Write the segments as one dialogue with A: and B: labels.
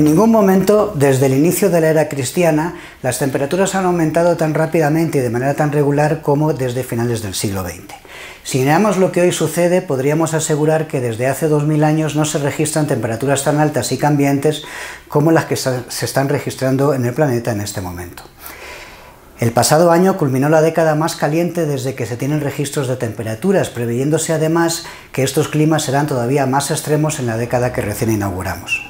A: En ningún momento, desde el inicio de la era cristiana, las temperaturas han aumentado tan rápidamente y de manera tan regular como desde finales del siglo XX. Si miramos lo que hoy sucede, podríamos asegurar que desde hace 2000 años no se registran temperaturas tan altas y cambiantes como las que se están registrando en el planeta en este momento. El pasado año culminó la década más caliente desde que se tienen registros de temperaturas, preveyéndose además que estos climas serán todavía más extremos en la década que recién inauguramos.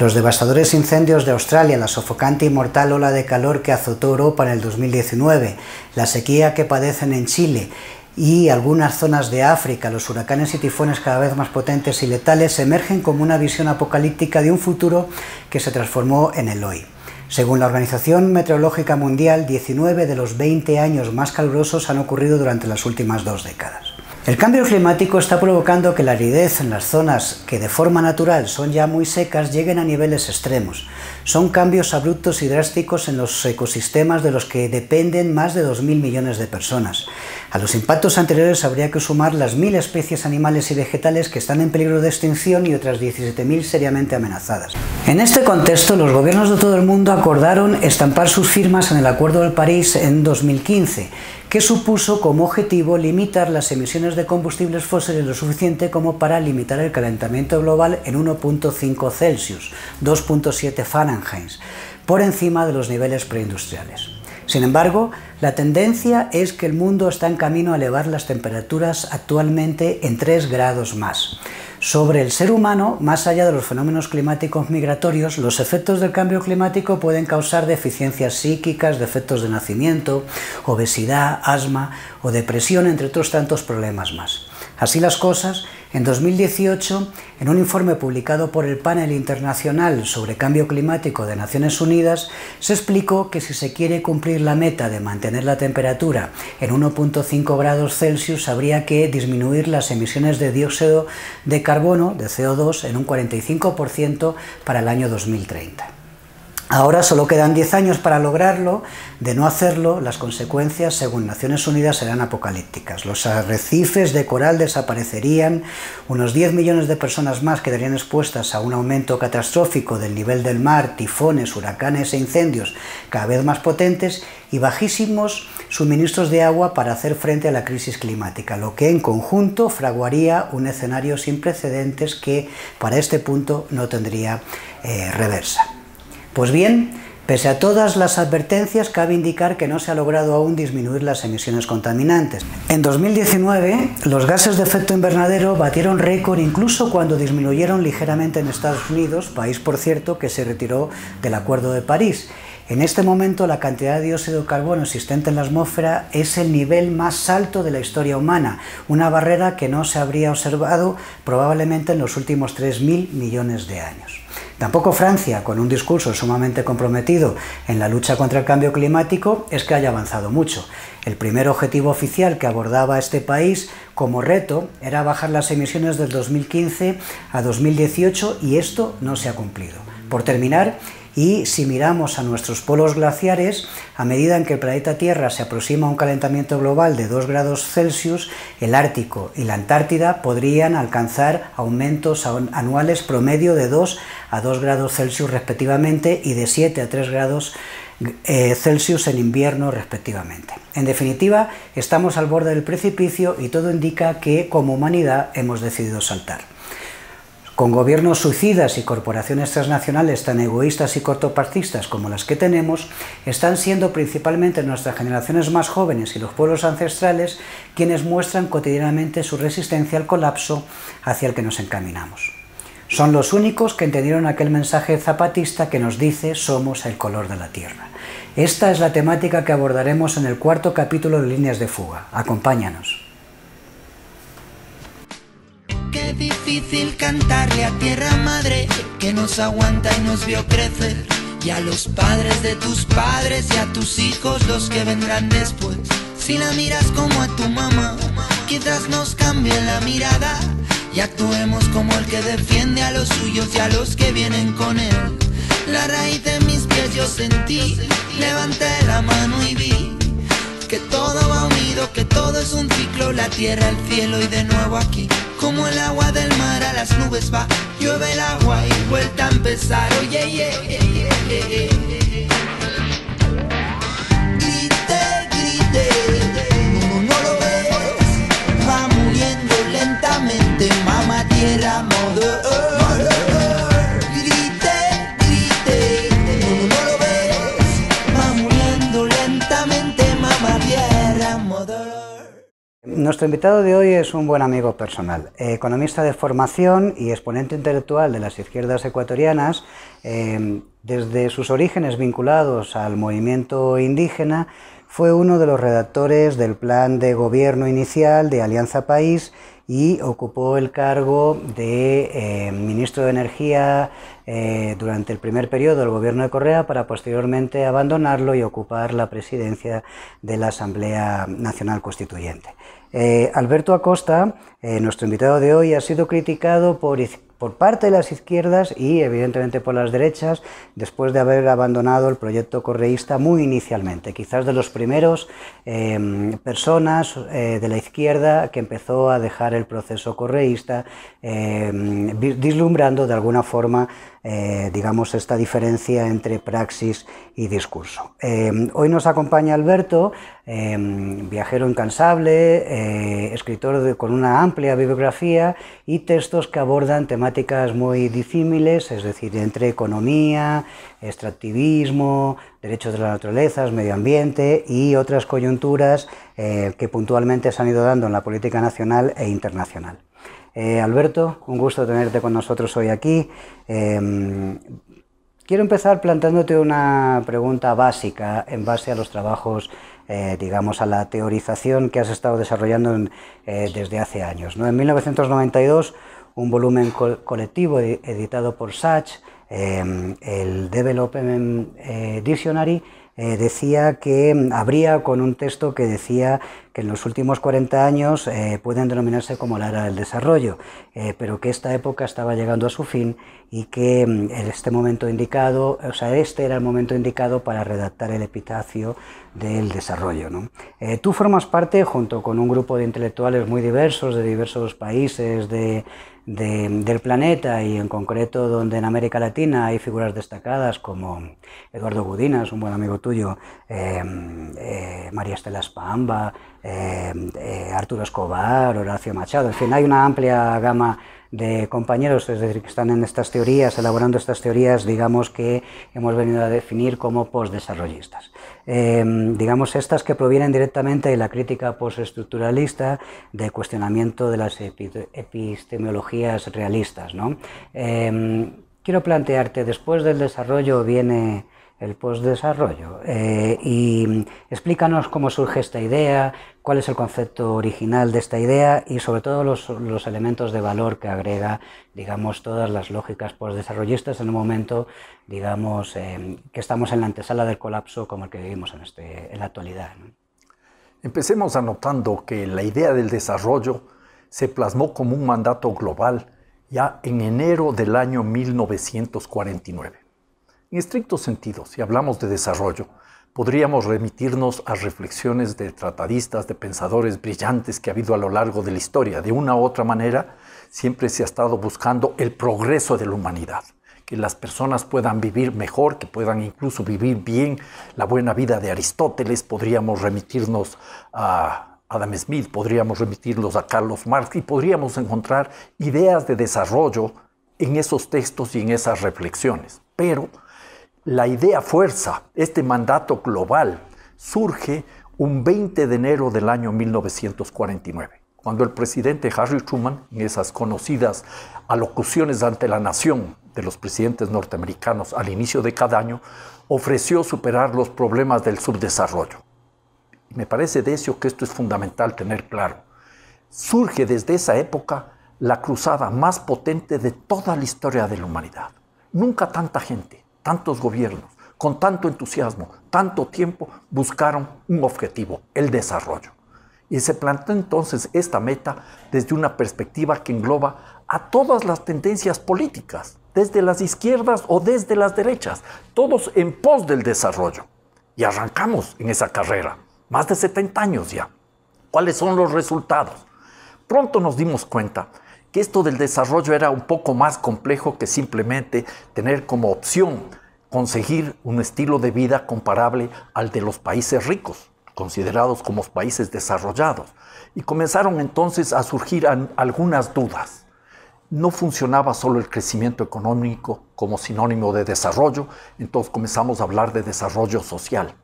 A: Los devastadores incendios de Australia, la sofocante y mortal ola de calor que azotó Europa en el 2019, la sequía que padecen en Chile y algunas zonas de África, los huracanes y tifones cada vez más potentes y letales emergen como una visión apocalíptica de un futuro que se transformó en el hoy. Según la Organización Meteorológica Mundial, 19 de los 20 años más calurosos han ocurrido durante las últimas dos décadas. El cambio climático está provocando que la aridez en las zonas que de forma natural son ya muy secas lleguen a niveles extremos. Son cambios abruptos y drásticos en los ecosistemas de los que dependen más de 2.000 millones de personas. A los impactos anteriores habría que sumar las 1.000 especies animales y vegetales que están en peligro de extinción y otras 17.000 seriamente amenazadas. En este contexto, los gobiernos de todo el mundo acordaron estampar sus firmas en el Acuerdo de París en 2015 que supuso como objetivo limitar las emisiones de combustibles fósiles lo suficiente como para limitar el calentamiento global en 1.5 Celsius, 2.7 Fahrenheit, por encima de los niveles preindustriales. Sin embargo, la tendencia es que el mundo está en camino a elevar las temperaturas actualmente en 3 grados más. Sobre el ser humano, más allá de los fenómenos climáticos migratorios, los efectos del cambio climático pueden causar deficiencias psíquicas, defectos de nacimiento, obesidad, asma o depresión, entre otros tantos problemas más. Así las cosas, en 2018, en un informe publicado por el Panel Internacional sobre Cambio Climático de Naciones Unidas, se explicó que si se quiere cumplir la meta de mantener la temperatura en 1.5 grados Celsius, habría que disminuir las emisiones de dióxido de carbono, de CO2, en un 45% para el año 2030. Ahora solo quedan 10 años para lograrlo, de no hacerlo, las consecuencias, según Naciones Unidas, serán apocalípticas. Los arrecifes de coral desaparecerían, unos 10 millones de personas más quedarían expuestas a un aumento catastrófico del nivel del mar, tifones, huracanes e incendios cada vez más potentes y bajísimos suministros de agua para hacer frente a la crisis climática, lo que en conjunto fraguaría un escenario sin precedentes que para este punto no tendría eh, reversa. Pues bien, pese a todas las advertencias, cabe indicar que no se ha logrado aún disminuir las emisiones contaminantes. En 2019, los gases de efecto invernadero batieron récord incluso cuando disminuyeron ligeramente en Estados Unidos, país por cierto que se retiró del Acuerdo de París. En este momento la cantidad de dióxido de carbono existente en la atmósfera es el nivel más alto de la historia humana, una barrera que no se habría observado probablemente en los últimos 3.000 millones de años. Tampoco Francia, con un discurso sumamente comprometido en la lucha contra el cambio climático, es que haya avanzado mucho. El primer objetivo oficial que abordaba este país como reto era bajar las emisiones del 2015 a 2018 y esto no se ha cumplido. Por terminar, y si miramos a nuestros polos glaciares, a medida en que el planeta Tierra se aproxima a un calentamiento global de 2 grados Celsius, el Ártico y la Antártida podrían alcanzar aumentos anuales promedio de 2 a 2 grados Celsius respectivamente y de 7 a 3 grados eh, Celsius en invierno respectivamente. En definitiva, estamos al borde del precipicio y todo indica que como humanidad hemos decidido saltar con gobiernos suicidas y corporaciones transnacionales tan egoístas y cortopartistas como las que tenemos, están siendo principalmente nuestras generaciones más jóvenes y los pueblos ancestrales quienes muestran cotidianamente su resistencia al colapso hacia el que nos encaminamos. Son los únicos que entendieron aquel mensaje zapatista que nos dice somos el color de la tierra. Esta es la temática que abordaremos en el cuarto capítulo de Líneas de Fuga. Acompáñanos.
B: Qué difícil cantarle a tierra madre que nos aguanta y nos vio crecer. Y a los padres de tus padres y a tus hijos los que vendrán después. Si la miras como a tu mamá, quizás nos cambie la mirada y actuemos como el que defiende a los suyos y a los que vienen con él. La raíz de mis pies yo sentí, levanté la mano y vi que todo va unido, que todo es un ciclo, la tierra, el cielo y de nuevo aquí. Como el agua del mar a las nubes va, llueve el agua y vuelta a empezar. Oye, oye, oye, oye, Grite, grite, no, lo ves, va muriendo lentamente, mamá tierra, modo.
A: Nuestro invitado de hoy es un buen amigo personal, economista de formación y exponente intelectual de las izquierdas ecuatorianas, eh, desde sus orígenes vinculados al movimiento indígena, fue uno de los redactores del plan de gobierno inicial de Alianza País y ocupó el cargo de eh, ministro de Energía eh, durante el primer periodo del gobierno de Correa para posteriormente abandonarlo y ocupar la presidencia de la Asamblea Nacional Constituyente. Eh, Alberto Acosta, eh, nuestro invitado de hoy, ha sido criticado por, por parte de las izquierdas y evidentemente por las derechas después de haber abandonado el proyecto correísta muy inicialmente, quizás de los primeros em, personas eh, de la izquierda que empezó a dejar el proceso correísta, em, vislumbrando de alguna forma eh, digamos, esta diferencia entre praxis y discurso. Eh, hoy nos acompaña Alberto, eh, viajero incansable, escritor con una amplia bibliografía y textos que abordan temáticas muy disímiles, es decir, entre economía, extractivismo, derechos de la naturaleza, medio ambiente y otras coyunturas que puntualmente se han ido dando en la política nacional e internacional. Eh, Alberto, un gusto tenerte con nosotros hoy aquí. Em, quiero empezar planteándote una pregunta básica en base a los trabajos, eh, digamos, a la teorización que has estado desarrollando eh, desde hace años. En 1992, un volumen colectivo editado por Sachs Em, el Development em, eh, Dictionary eh, decía que em, habría con un texto que decía que en los últimos 40 años eh, pueden denominarse como la era del desarrollo, pero que esta época estaba llegando a su fin y que en este momento indicado, o sea, este era el momento indicado para redactar el epitafio del desarrollo. ¿no? tú formas parte, junto con un grupo de intelectuales muy diversos, de diversos países, de del planeta y en concreto donde en América Latina hay figuras destacadas como Eduardo Gudinas, un buen amigo tuyo, em, eh, María Estela Spamba, em, eh, Arturo Escobar, Horacio Machado, en fin, hay una amplia gama de compañeros, es decir, que están en estas teorías, elaborando estas teorías, digamos que hemos venido a definir como postdesarrollistas. Eh, em, digamos, estas que provienen directamente de la crítica postestructuralista, de cuestionamiento de las epistemologías realistas. ¿no? Em, quiero plantearte, después del desarrollo viene el postdesarrollo. Eh, y explícanos cómo surge esta idea, cuál es el concepto original de esta idea y sobre todo los, elementos de valor que agrega, digamos, todas las lógicas postdesarrollistas en un momento, digamos, eh, que estamos en la antesala del colapso como el que vivimos en, este, en la actualidad.
C: Empecemos anotando que la idea del desarrollo se plasmó como un mandato global ya en enero del año 1949. En estricto sentido, si hablamos de desarrollo, podríamos remitirnos a reflexiones de tratadistas, de pensadores brillantes que ha habido a lo largo de la historia. De una u otra manera, siempre se ha estado buscando el progreso de la humanidad, que las personas puedan vivir mejor, que puedan incluso vivir bien la buena vida de Aristóteles, podríamos remitirnos a Adam Smith, podríamos remitirnos a Carlos Marx y podríamos encontrar ideas de desarrollo en esos textos y en esas reflexiones. Pero la idea fuerza, este mandato global, surge un 20 de enero del año 1949, cuando el presidente Harry Truman, en esas conocidas alocuciones ante la nación de los presidentes norteamericanos al inicio de cada año, ofreció superar los problemas del subdesarrollo. me parece, de eso que esto es fundamental tener claro. Surge desde esa época la cruzada más potente de toda la historia de la humanidad. Nunca tanta gente, tantos gobiernos, con tanto entusiasmo, tanto tiempo, buscaron un objetivo, el desarrollo. Y se planteó entonces esta meta desde una perspectiva que engloba a todas las tendencias políticas, desde las izquierdas o desde las derechas, todos en pos del desarrollo. Y arrancamos en esa carrera, más de 70 años ya. ¿Cuáles son los resultados? Pronto nos dimos cuenta que esto del desarrollo era un poco más complejo que simplemente tener como opción conseguir un estilo de vida comparable al de los países ricos, considerados como países desarrollados. Y comenzaron entonces a surgir algunas dudas. No funcionaba solo el crecimiento económico como sinónimo de desarrollo, entonces comenzamos a hablar de desarrollo social.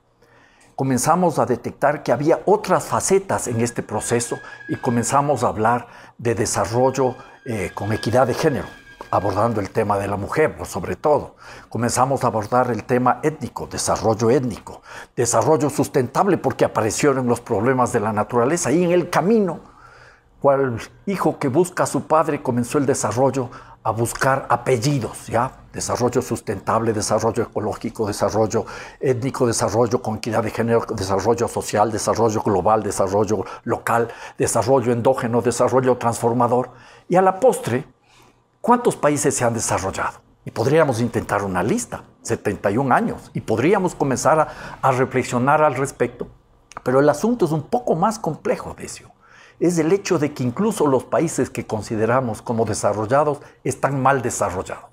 C: Comenzamos a detectar que había otras facetas en este proceso y comenzamos a hablar de desarrollo eh, con equidad de género, abordando el tema de la mujer, sobre todo. Comenzamos a abordar el tema étnico, desarrollo étnico, desarrollo sustentable, porque aparecieron los problemas de la naturaleza y en el camino hijo que busca a su padre comenzó el desarrollo a buscar apellidos, ¿ya? Desarrollo sustentable, desarrollo ecológico, desarrollo étnico, desarrollo con equidad de género, desarrollo social, desarrollo global, desarrollo local, desarrollo endógeno, desarrollo transformador. Y a la postre, ¿cuántos países se han desarrollado? Y podríamos intentar una lista, 71 años, y podríamos comenzar a, reflexionar al respecto. Pero el asunto es un poco más complejo, eso es el hecho de que incluso los países que consideramos como desarrollados están mal desarrollados.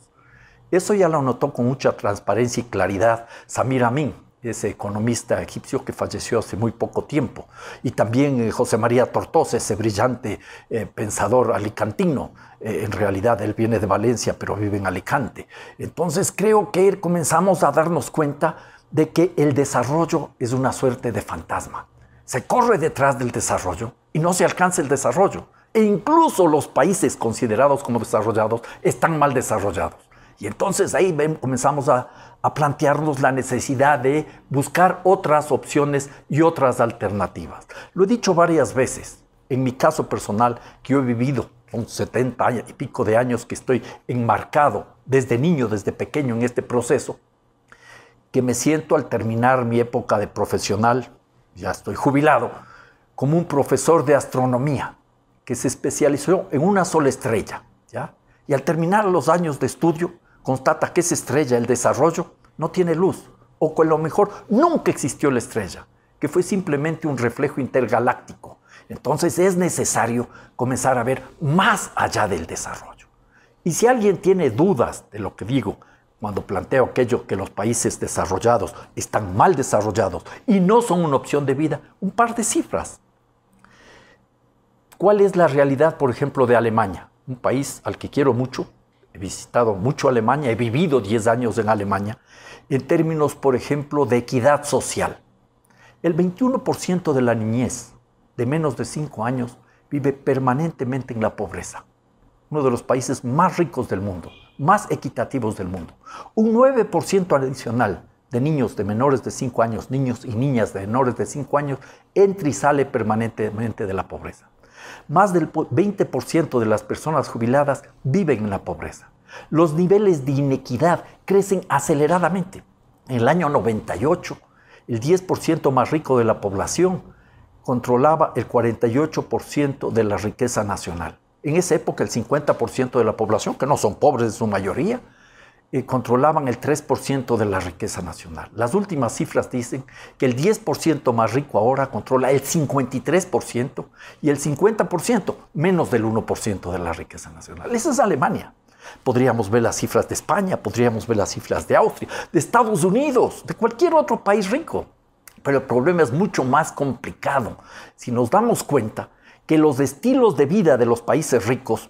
C: Eso ya lo notó con mucha transparencia y claridad Samir Amin, ese economista egipcio que falleció hace muy poco tiempo, y también eh, José María Tortosa, ese brillante eh, pensador alicantino. Eh, en realidad él viene de Valencia, pero vive en Alicante. Entonces creo que comenzamos a darnos cuenta de que el desarrollo es una suerte de fantasma. Se corre detrás del desarrollo, y no se alcanza el desarrollo. E incluso los países considerados como desarrollados están mal desarrollados. Y entonces ahí comenzamos a, plantearnos la necesidad de buscar otras opciones y otras alternativas. Lo he dicho varias veces, en mi caso personal, que yo he vivido con 70 y pico de años que estoy enmarcado desde niño, desde pequeño en este proceso, que me siento al terminar mi época de profesional, ya estoy jubilado, como un profesor de astronomía que se especializó en una sola estrella. ¿ya? Y al terminar los años de estudio, constata que esa estrella, el desarrollo, no tiene luz, o que a lo mejor nunca existió la estrella, que fue simplemente un reflejo intergaláctico. Entonces es necesario comenzar a ver más allá del desarrollo. Y si alguien tiene dudas de lo que digo, cuando planteo aquello que los países desarrollados están mal desarrollados y no son una opción de vida, un par de cifras. ¿Cuál es la realidad, por ejemplo, de Alemania? Un país al que quiero mucho, he visitado mucho Alemania, he vivido 10 años en Alemania, en términos, por ejemplo, de equidad social. El 21% de la niñez de menos de 5 años vive permanentemente en la pobreza. Uno de los países más ricos del mundo, más equitativos del mundo. Un 9% adicional de niños de menores de 5 años, niños y niñas de menores de 5 años, entra y sale permanentemente de la pobreza. Más del 20% de las personas jubiladas viven en la pobreza. Los niveles de inequidad crecen aceleradamente. En el año 98, el 10% más rico de la población controlaba el 48% de la riqueza nacional. En esa época, el 50% de la población, que no son pobres en su mayoría, eh, controlaban el 3% de la riqueza nacional. Las últimas cifras dicen que el 10% más rico ahora controla el 53% y el 50% menos del 1% de la riqueza nacional. Esa es Alemania. Podríamos ver las cifras de España, podríamos ver las cifras de Austria, de Estados Unidos, de cualquier otro país rico. Pero el problema es mucho más complicado. Si nos damos cuenta que los estilos de vida de los países ricos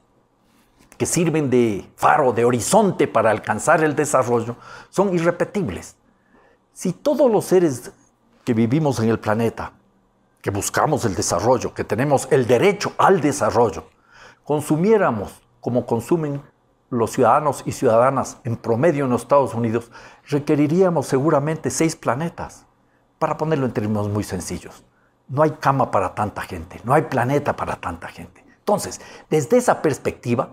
C: que sirven de faro, de horizonte para alcanzar el desarrollo, son irrepetibles. Si todos los seres que vivimos en el planeta, que buscamos el desarrollo, que tenemos el derecho al desarrollo, consumiéramos como consumen los ciudadanos y ciudadanas en promedio en los Estados Unidos, requeriríamos seguramente seis planetas. Para ponerlo en términos muy sencillos, no hay cama para tanta gente, no hay planeta para tanta gente. Entonces, desde esa perspectiva,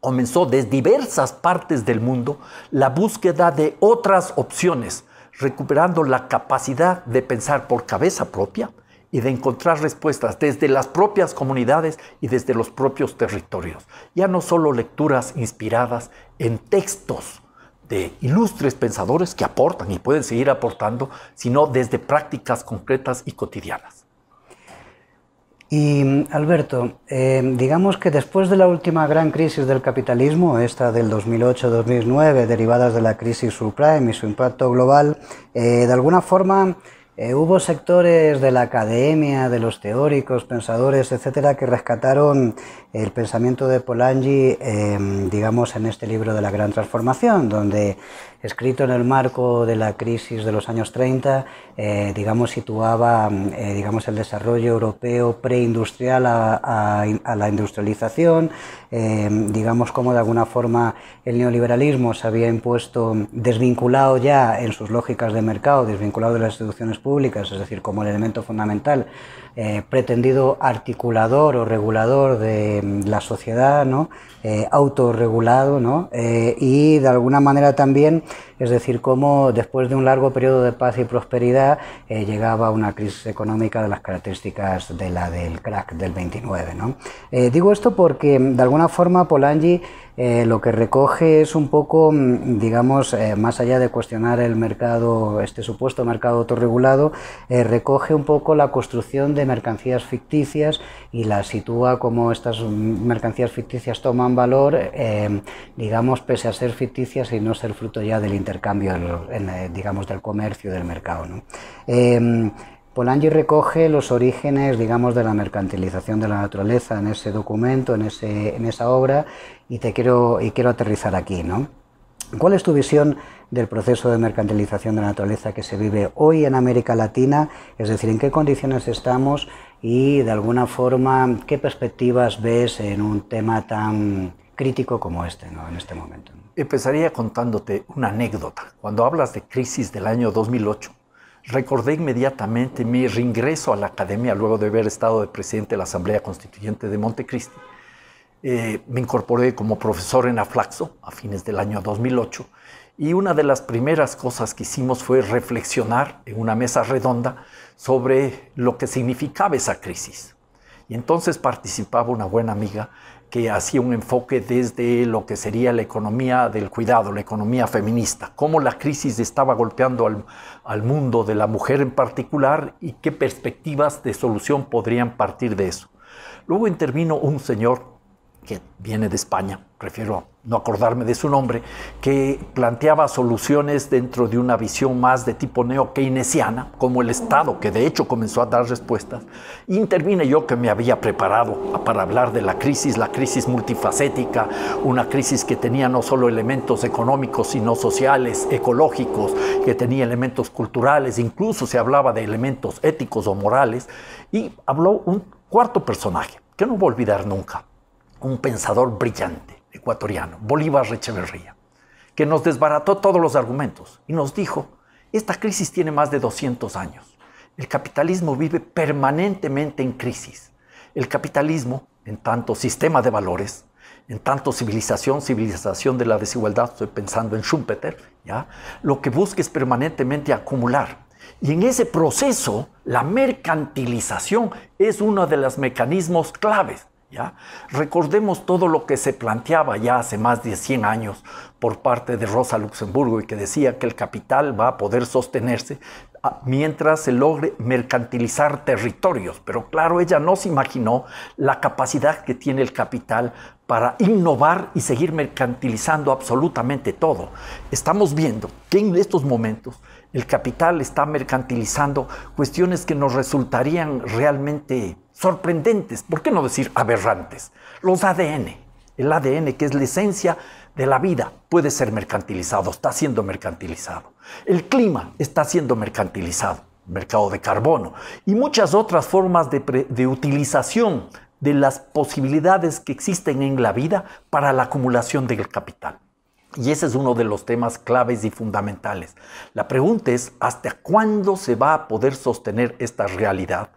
C: comenzó desde diversas partes del mundo la búsqueda de otras opciones, recuperando la capacidad de pensar por cabeza propia y de encontrar respuestas desde las propias comunidades y desde los propios territorios. Ya no solo lecturas inspiradas en textos de ilustres pensadores que aportan y pueden seguir aportando, sino desde prácticas concretas y cotidianas.
A: Y Alberto, em, digamos que después de la última gran crisis del capitalismo, esta del 2008-2009, derivadas de la crisis subprime y su impacto global, eh, de alguna forma eh, hubo sectores de la academia, de los teóricos, pensadores, etcétera, que rescataron el pensamiento de Polanyi, em, digamos, en este libro de la gran transformación, donde, escrito en el marco de la crisis de los años 30, eh, digamos, situaba em, eh, digamos, el desarrollo europeo preindustrial a, a, la industrialización, em, digamos, cómo de alguna forma el neoliberalismo se había impuesto desvinculado ya en sus lógicas de mercado, desvinculado de las instituciones públicas, es decir, como el elemento fundamental eh, pretendido articulador o regulador de mm, la sociedad, ¿no? Eh, autorregulado ¿no? Eh, y de alguna manera también es decir, cómo después de un largo periodo de paz y prosperidad eh, llegaba una crisis económica de las características de la del crack del 29. Eh, digo esto porque mm, de alguna forma Polanyi eh, lo que recoge es un poco, mm, digamos, más allá de cuestionar el mercado, este supuesto mercado autorregulado, recoge un poco la construcción de mercancías ficticias y la sitúa como estas mm, mercancías ficticias toman valor, digamos, pese a ser ficticias y no ser fruto ya del intercambio, eh, digamos, del comercio, del mercado. ¿no? Em, Polanyi recoge los orígenes, digamos, de la mercantilización de la naturaleza en ese documento, en, ese, en esa obra, y te quiero, y quiero aterrizar aquí, ¿no? ¿Cuál es tu visión del proceso de mercantilización de la naturaleza que se vive hoy en América Latina? Es decir, ¿en qué condiciones estamos y de alguna forma qué perspectivas ves en un tema tan
C: crítico como este ¿no? en este momento? Empezaría contándote una anécdota. Cuando hablas de crisis del año 2008, recordé inmediatamente mi reingreso a la academia luego de haber estado de presidente de la Asamblea Constituyente de Montecristi. Eh, me incorporé como profesor en Aflaxo a fines del año 2008 y una de las primeras cosas que hicimos fue reflexionar en una mesa redonda sobre lo que significaba esa crisis. Y entonces participaba una buena amiga que hacía un enfoque desde lo que sería la economía del cuidado, la economía feminista, cómo la crisis estaba golpeando al, mundo de la mujer en particular y qué perspectivas de solución podrían partir de eso. Luego intervino un señor que viene de España, prefiero no acordarme de su nombre, que planteaba soluciones dentro de una visión más de tipo neo-keynesiana, como el Estado, que de hecho comenzó a dar respuestas. Intervine yo que me había preparado para hablar de la crisis, la crisis multifacética, una crisis que tenía no solo elementos económicos, sino sociales, ecológicos, que tenía elementos culturales, incluso se hablaba de elementos éticos o morales, y habló un cuarto personaje, que no voy a olvidar nunca, un pensador brillante ecuatoriano, Bolívar Echeverría, que nos desbarató todos los argumentos y nos dijo, esta crisis tiene más de 200 años. El capitalismo vive permanentemente en crisis. El capitalismo, en tanto sistema de valores, en tanto civilización, civilización de la desigualdad, estoy pensando en Schumpeter, ¿ya? lo que busca es permanentemente acumular. Y en ese proceso, la mercantilización es uno de los mecanismos claves. ¿Ya? Recordemos todo lo que se planteaba ya hace más de 100 años por parte de Rosa Luxemburgo y que decía que el capital va a poder sostenerse ah, mientras se logre mercantilizar territorios. Pero claro, ella no se imaginó la capacidad que tiene el capital para innovar y seguir mercantilizando absolutamente todo. Estamos viendo que en estos momentos el capital está mercantilizando cuestiones que nos resultarían realmente sorprendentes, ¿por qué no decir aberrantes? Los ADN, el ADN que es la esencia de la vida, puede ser mercantilizado, está siendo mercantilizado. El clima está siendo mercantilizado, mercado de carbono y muchas otras formas de, de utilización de las posibilidades que existen en la vida para la acumulación del capital. Y ese es uno de los temas claves y fundamentales. La pregunta es, ¿hasta cuándo se va a poder sostener esta realidad?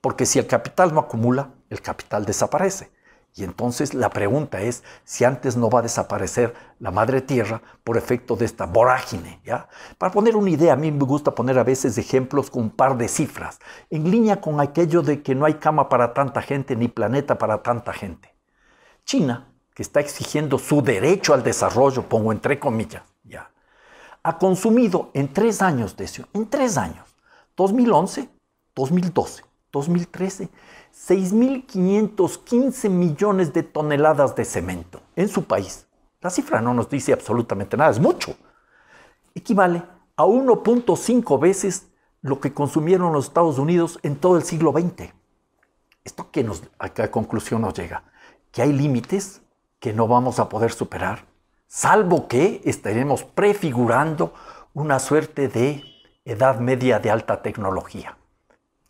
C: Porque si el capital no acumula, el capital desaparece. Y entonces la pregunta es si antes no va a desaparecer la madre tierra por efecto de esta vorágine. ¿ya? Para poner una idea, a mí me gusta poner a veces ejemplos con un par de cifras, en línea con aquello de que no hay cama para tanta gente ni planeta para tanta gente. China, que está exigiendo su derecho al desarrollo, pongo entre comillas, ya, ha consumido en tres años, eso, en tres años, 2011, 2012, 2013, 6.515 millones de toneladas de cemento en su país. La cifra no nos dice absolutamente nada, es mucho. Equivale a 1.5 veces lo que consumieron los Estados Unidos en todo el siglo XX. ¿Esto que nos, a qué conclusión nos llega? Que hay límites que no vamos a poder superar, salvo que estaremos prefigurando una suerte de edad media de alta tecnología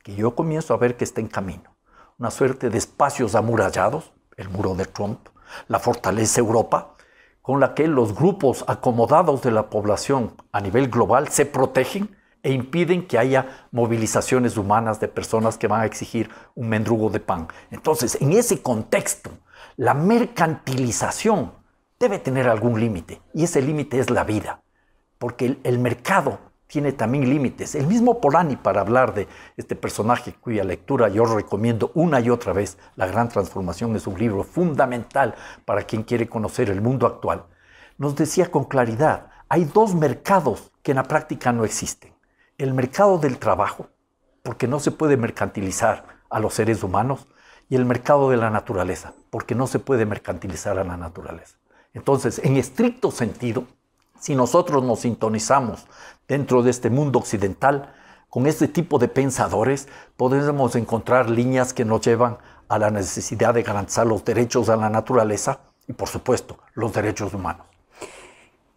C: y yo comienzo a ver que está en camino. Una suerte de espacios amurallados, el muro de Trump, la fortaleza Europa, con la que los grupos acomodados de la población a nivel global se protegen e impiden que haya movilizaciones humanas de personas que van a exigir un mendrugo de pan. Entonces, en ese contexto, la mercantilización debe tener algún límite, y ese límite es la vida, porque el mercado tiene también límites. El mismo Polanyi, para hablar de este personaje cuya lectura yo recomiendo una y otra vez, La Gran Transformación es un libro fundamental para quien quiere conocer el mundo actual, nos decía con claridad, hay dos mercados que en la práctica no existen. El mercado del trabajo, porque no se puede mercantilizar a los seres humanos, y el mercado de la naturaleza, porque no se puede mercantilizar a la naturaleza. Entonces, en estricto sentido, si nosotros nos sintonizamos dentro de este mundo occidental, con este tipo de pensadores, podemos encontrar líneas que nos llevan a la necesidad de garantizar los derechos a la naturaleza y, por supuesto, los derechos humanos.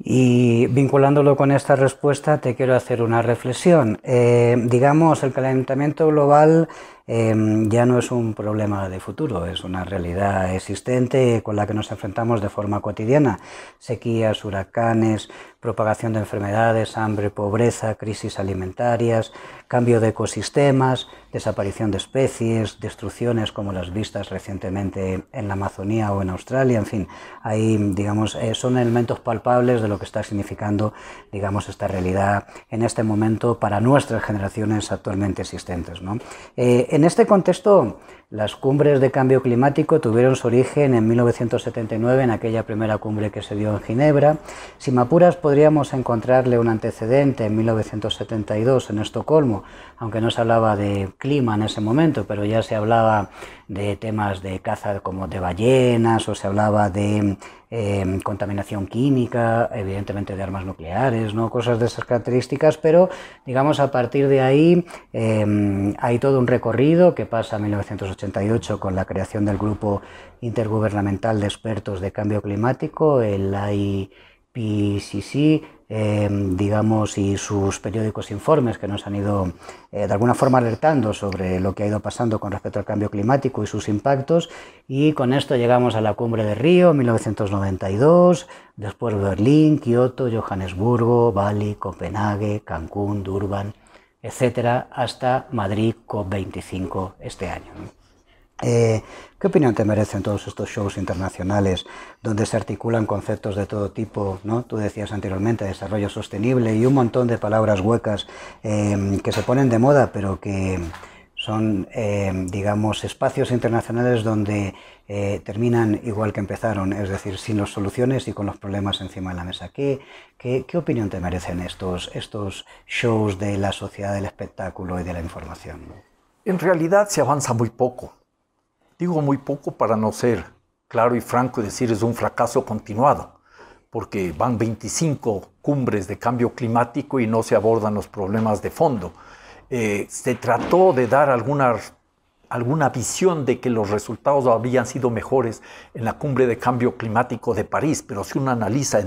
A: Y vinculándolo con esta respuesta, te quiero hacer una reflexión. Eh, digamos, el calentamiento global Em, ya no es un problema de futuro, es una realidad existente con la que nos enfrentamos de forma cotidiana. Sequías, huracanes, propagación de enfermedades, hambre, pobreza, crisis alimentarias, cambio de ecosistemas, desaparición de especies, destrucciones como las vistas recientemente en la Amazonía o en Australia, en fin, ahí digamos eh, son elementos palpables de lo que está significando digamos esta realidad en este momento para nuestras generaciones actualmente existentes. ¿no? Eh, en este contexto las cumbres de cambio climático tuvieron su origen en 1979 en aquella primera cumbre que se dio en Ginebra. Si podríamos encontrarle un antecedente en 1972 en Estocolmo, aunque no se hablaba de clima en ese momento, pero ya se hablaba de temas de caza como de ballenas o se hablaba de em, contaminación química, evidentemente de armas nucleares, ¿no? cosas de esas características, pero digamos a partir de ahí em, hay todo un recorrido que pasa en 1988 con la creación del Grupo Intergubernamental de Expertos de Cambio Climático, el IPCC, Em, digamos, y sus periódicos informes que nos han ido eh, de alguna forma alertando sobre lo que ha ido pasando con respecto al cambio climático y sus impactos. Y con esto llegamos a la cumbre de Río, 1992, después Berlín, Kioto, Johannesburgo, Bali, Copenhague, Cancún, Durban, etcétera, hasta Madrid COP25 este año. Eh, ¿Qué opinión te merecen todos estos shows internacionales donde se articulan conceptos de todo tipo? ¿no? Tú decías anteriormente desarrollo sostenible y un montón de palabras huecas em, que se ponen de moda, pero que son, em, digamos, espacios internacionales donde eh, terminan igual que empezaron, es decir, sin las soluciones y con los problemas encima de la mesa. ¿Qué, qué, qué opinión te merecen estos, estos
C: shows de la sociedad del espectáculo y de la información? En realidad se avanza muy poco digo muy poco para no ser claro y franco y decir es un fracaso continuado, porque van 25 cumbres de cambio climático y no se abordan los problemas de fondo. Eh, se trató de dar algunas alguna visión de que los resultados habrían sido mejores en la cumbre de cambio climático de París, pero si uno analiza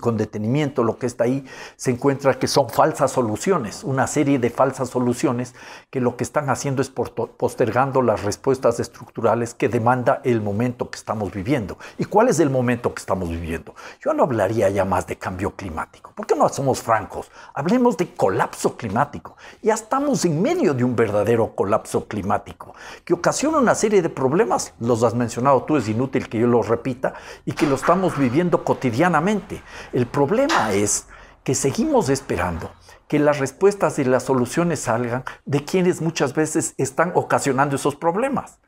C: con detenimiento lo que está ahí, se encuentra que son falsas soluciones, una serie de falsas soluciones que lo que están haciendo es postergando las respuestas estructurales que demanda el momento que estamos viviendo. ¿Y cuál es el momento que estamos viviendo? Yo no hablaría ya más de cambio climático. ¿Por qué no somos francos? Hablemos de colapso climático. Ya estamos en medio de un verdadero colapso climático que ocasiona una serie de problemas, los has mencionado tú, es inútil que yo los repita, y que lo estamos viviendo cotidianamente. El problema es que seguimos esperando que las respuestas y las soluciones salgan de quienes muchas veces están ocasionando esos problemas.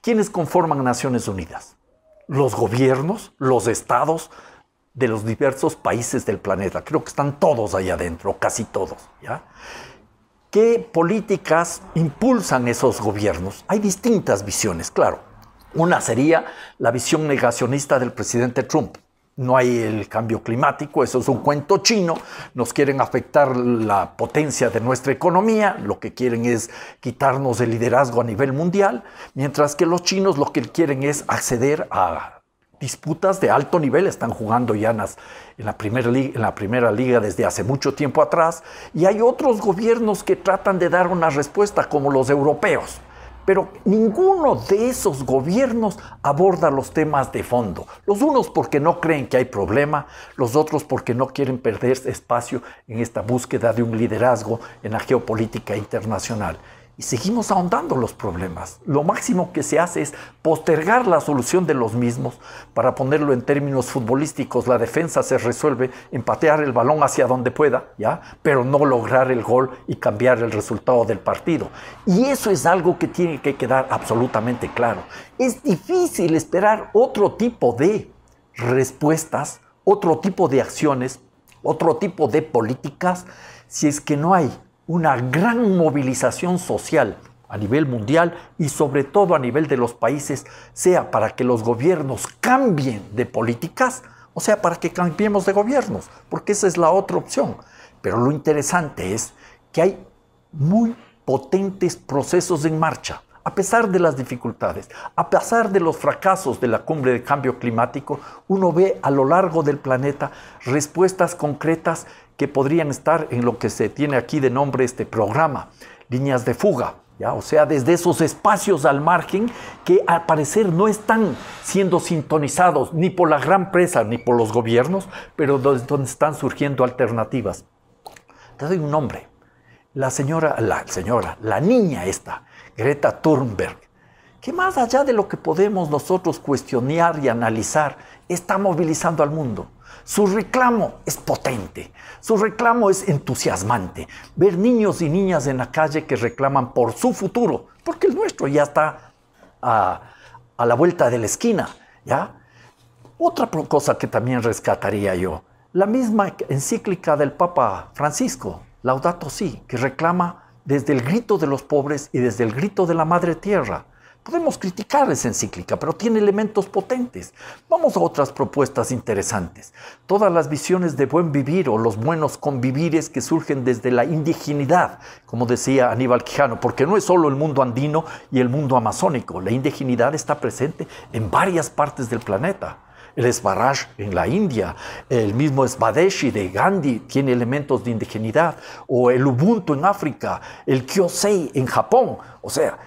C: ¿Quiénes conforman Naciones Unidas? Los gobiernos, los estados de los diversos países del planeta. Creo que están todos ahí adentro, casi todos. ¿ya? ¿Qué políticas impulsan esos gobiernos? Hay distintas visiones, claro. Una sería la visión negacionista del presidente Trump. No hay el cambio climático, eso es un cuento chino. Nos quieren afectar la potencia de nuestra economía, lo que quieren es quitarnos el liderazgo a nivel mundial, mientras que los chinos lo que quieren es acceder a disputas de alto nivel, están jugando llanas en, en, la primera liga desde hace mucho tiempo atrás, y hay otros gobiernos que tratan de dar una respuesta, como los europeos. Pero ninguno de esos gobiernos aborda los temas de fondo. Los unos porque no creen que hay problema, los otros porque no quieren perder espacio en esta búsqueda de un liderazgo en la geopolítica internacional y seguimos ahondando los problemas. Lo máximo que se hace es postergar la solución de los mismos. Para ponerlo en términos futbolísticos, la defensa se resuelve empatear el balón hacia donde pueda, ¿ya? pero no lograr el gol y cambiar el resultado del partido. Y eso es algo que tiene que quedar absolutamente claro. Es difícil esperar otro tipo de respuestas, otro tipo de acciones, otro tipo de políticas, si es que no hay una gran movilización social a nivel mundial y sobre todo a nivel de los países, sea para que los gobiernos cambien de políticas, o sea, para que cambiemos de gobiernos, porque esa es la otra opción. Pero lo interesante es que hay muy potentes procesos en marcha. A pesar de las dificultades, a pesar de los fracasos de la cumbre de cambio climático, uno ve a lo largo del planeta respuestas concretas que podrían estar en lo que se tiene aquí de nombre este programa, líneas de fuga, ¿Ya? o sea, desde esos espacios al margen que al parecer no están siendo sintonizados ni por la gran presa ni por los gobiernos, pero donde están surgiendo alternativas. Te doy un nombre. La señora, la señora, la niña esta, Greta Thunberg, que más allá de lo que podemos nosotros cuestionar y analizar, está movilizando al mundo. Su reclamo es potente, su reclamo es entusiasmante. Ver niños y niñas en la calle que reclaman por su futuro, porque el nuestro ya está a, a la vuelta de la esquina, ¿ya? Otra cosa que también rescataría yo, la misma encíclica del Papa Francisco, Laudato Si, que reclama desde el grito de los pobres y desde el grito de la madre tierra. Podemos criticar esa encíclica, pero tiene elementos potentes. Vamos a otras propuestas interesantes. Todas las visiones de buen vivir o los buenos convivires que surgen desde la indigenidad, como decía Aníbal Quijano, porque no es solo el mundo andino y el mundo amazónico, la indigenidad está presente en varias partes del planeta el Esbaraj en la India, el mismo Esbadeshi de Gandhi tiene elementos de indigenidad, o el Ubuntu en África, el Kyosei en Japón. O sea,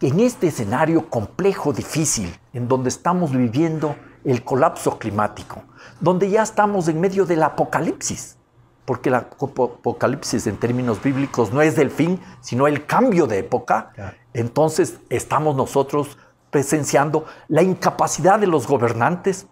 C: en este escenario complejo, difícil, en donde estamos viviendo el colapso climático, donde ya estamos en medio del apocalipsis, porque el apocalipsis en términos bíblicos no es del fin, sino el cambio de época, entonces estamos nosotros presenciando la incapacidad de los gobernantes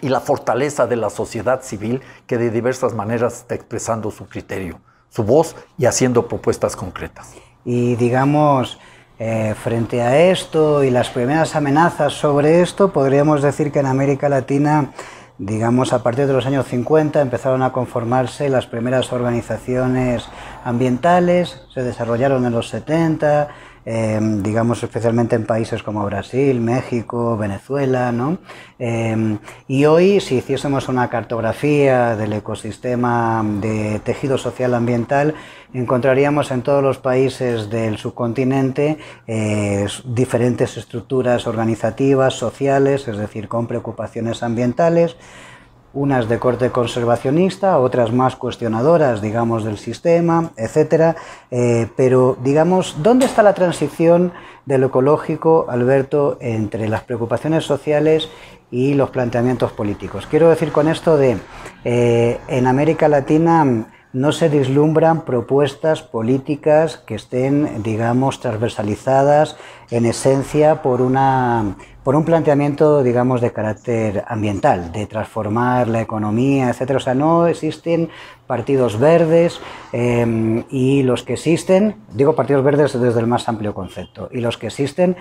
C: y la fortaleza de la sociedad civil que de diversas maneras está expresando su criterio, su voz y haciendo propuestas concretas. Y digamos, eh,
A: frente a esto y las primeras amenazas sobre esto, podríamos decir que en América Latina, digamos, a partir de los años 50 empezaron a conformarse las primeras organizaciones ambientales, se desarrollaron en los 70, Em, digamos especialmente en países como Brasil, México, Venezuela, ¿no? Em, y hoy si hiciésemos una cartografía del ecosistema de tejido social ambiental, encontraríamos en todos los países del subcontinente eh, diferentes estructuras organizativas, sociales, es decir, con preocupaciones ambientales, unas de corte conservacionista, otras más cuestionadoras, digamos, del sistema, etcétera, eh, pero, digamos, ¿dónde está la transición de lo ecológico, Alberto, entre las preocupaciones sociales y los planteamientos políticos? Quiero decir con esto de, eh, en América Latina, no se deslumbran propuestas políticas que estén, digamos, transversalizadas en esencia por, una, por un planteamiento, digamos, de carácter ambiental, de transformar la economía, etc. O sea, no existen partidos verdes em, y los que existen, digo partidos verdes desde el más amplio concepto, y los que existen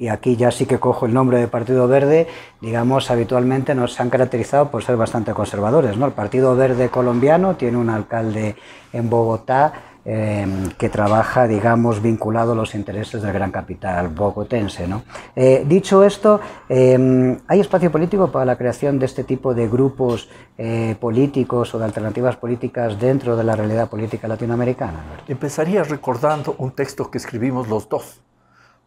A: y aquí ya sí que cojo el nombre de Partido Verde, digamos, habitualmente nos han caracterizado por ser bastante conservadores. El Partido Verde colombiano tiene un alcalde en Bogotá em, que trabaja, digamos, vinculado a los intereses del gran capital bogotense. Eh, dicho esto, em, ¿hay espacio político para la creación de este tipo de grupos eh, políticos o de alternativas políticas dentro de la realidad política latinoamericana?
C: Empezaría recordando un texto que escribimos los dos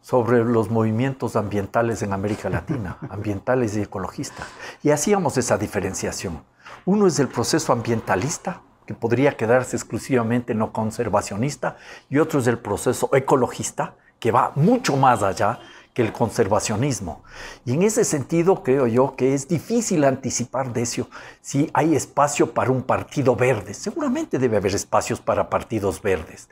C: sobre los movimientos ambientales en América Latina, ambientales y ecologistas. Y hacíamos esa diferenciación. Uno es el proceso ambientalista, que podría quedarse exclusivamente no conservacionista, y otro es el proceso ecologista, que va mucho más allá que el conservacionismo. Y en ese sentido creo yo que es difícil anticipar, eso si hay espacio para un partido verde. Seguramente debe haber espacios para partidos verdes.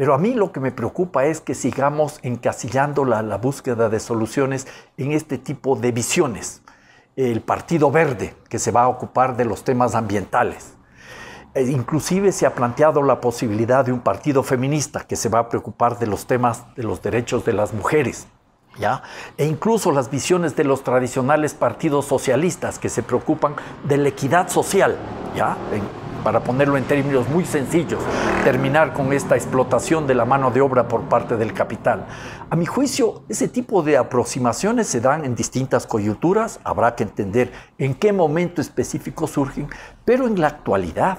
C: Pero a mí lo que me preocupa es que sigamos encasillando la, búsqueda de soluciones en este tipo de visiones. El Partido Verde, que se va a ocupar de los temas ambientales. E inclusive se ha planteado la posibilidad de un partido feminista que se va a preocupar de los temas de los derechos de las mujeres. ¿Ya? E incluso las visiones de los tradicionales partidos socialistas que se preocupan de la equidad social, ¿ya? para ponerlo en términos muy sencillos, terminar con esta explotación de la mano de obra por parte del capital. A mi juicio, ese tipo de aproximaciones se dan en distintas coyunturas, habrá que entender en qué momento específico surgen, pero en la actualidad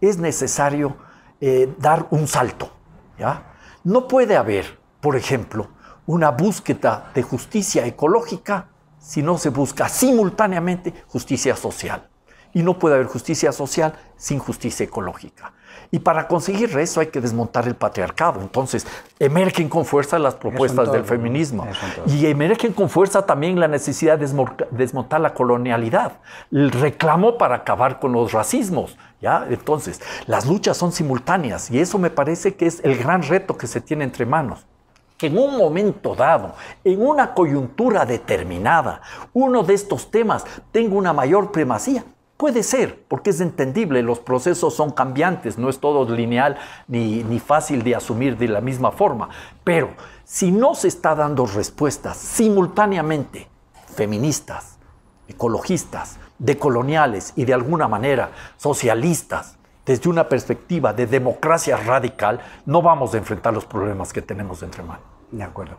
C: es necesario eh, dar un salto. ¿ya? No puede haber, por ejemplo, una búsqueda de justicia ecológica si no se busca simultáneamente justicia social y no puede haber justicia social sin justicia ecológica. Y para conseguir eso hay que desmontar el patriarcado. Entonces, emergen con fuerza las propuestas del feminismo. Y emergen con fuerza también la necesidad de desmontar la colonialidad, el reclamo para acabar con los racismos. ¿ya? Entonces, las luchas son simultáneas y eso me parece que es el gran reto que se tiene entre manos que en un momento dado, en una coyuntura determinada, uno de estos temas tenga una mayor primacía Puede ser, porque es entendible, los procesos son cambiantes, no es todo lineal ni, fácil de asumir de la misma forma. Pero si no se está dando respuestas simultáneamente, feministas, ecologistas, decoloniales y de alguna manera socialistas, desde una perspectiva de democracia radical, no vamos a enfrentar los problemas que tenemos entre manos. De acuerdo.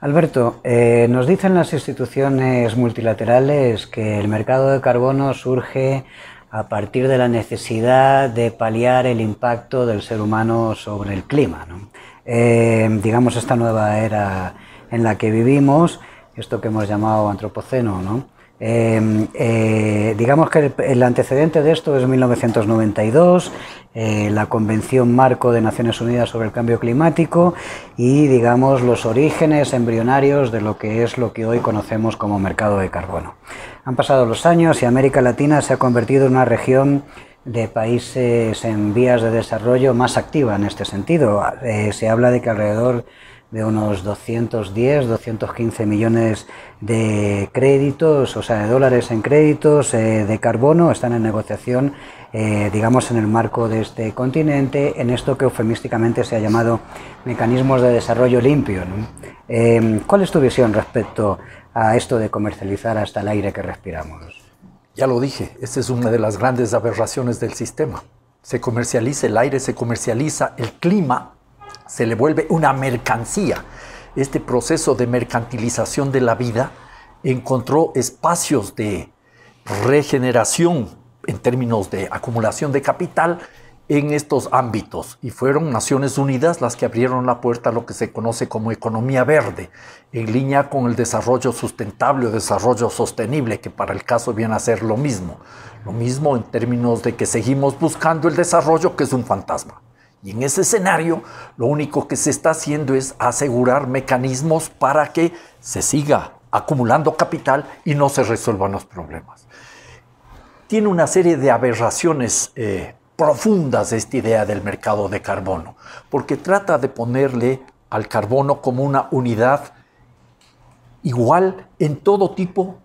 A: Alberto, eh, nos dicen las instituciones multilaterales que el mercado de carbono surge a partir de la necesidad de paliar el impacto del ser humano sobre el clima. ¿no? Eh, digamos, esta nueva era en la que vivimos, esto que hemos llamado antropoceno, ¿no? Em, eh, digamos que el, antecedente de esto es 1992, eh, la Convención Marco de Naciones Unidas sobre el Cambio Climático y, digamos, los orígenes embrionarios de lo que es lo que hoy conocemos como mercado de carbono. Han pasado los años y América Latina se ha convertido en una región de países en vías de desarrollo más activa en este sentido. Eh, se habla de que alrededor de unos 210, 215 millones de créditos, o sea, de dólares en créditos eh, de carbono, están en negociación, eh, digamos, en el marco de este continente, en esto que eufemísticamente se ha llamado mecanismos de desarrollo limpio. Em, ¿Cuál es tu visión respecto a esto de comercializar hasta el aire que respiramos?
C: Ya lo dije, esta es una de las grandes aberraciones del sistema. Se comercializa el aire, se comercializa el clima se le vuelve una mercancía. Este proceso de mercantilización de la vida encontró espacios de regeneración en términos de acumulación de capital en estos ámbitos y fueron Naciones Unidas las que abrieron la puerta a lo que se conoce como economía verde, en línea con el desarrollo sustentable o desarrollo sostenible, que para el caso viene a ser lo mismo. Lo mismo en términos de que seguimos buscando el desarrollo, que es un fantasma. Y en ese escenario, lo único que se está haciendo es asegurar mecanismos para que se siga acumulando capital y no se resuelvan los problemas. Tiene una serie de aberraciones eh, profundas esta idea del mercado de carbono, porque trata de ponerle al carbono como una unidad igual en todo tipo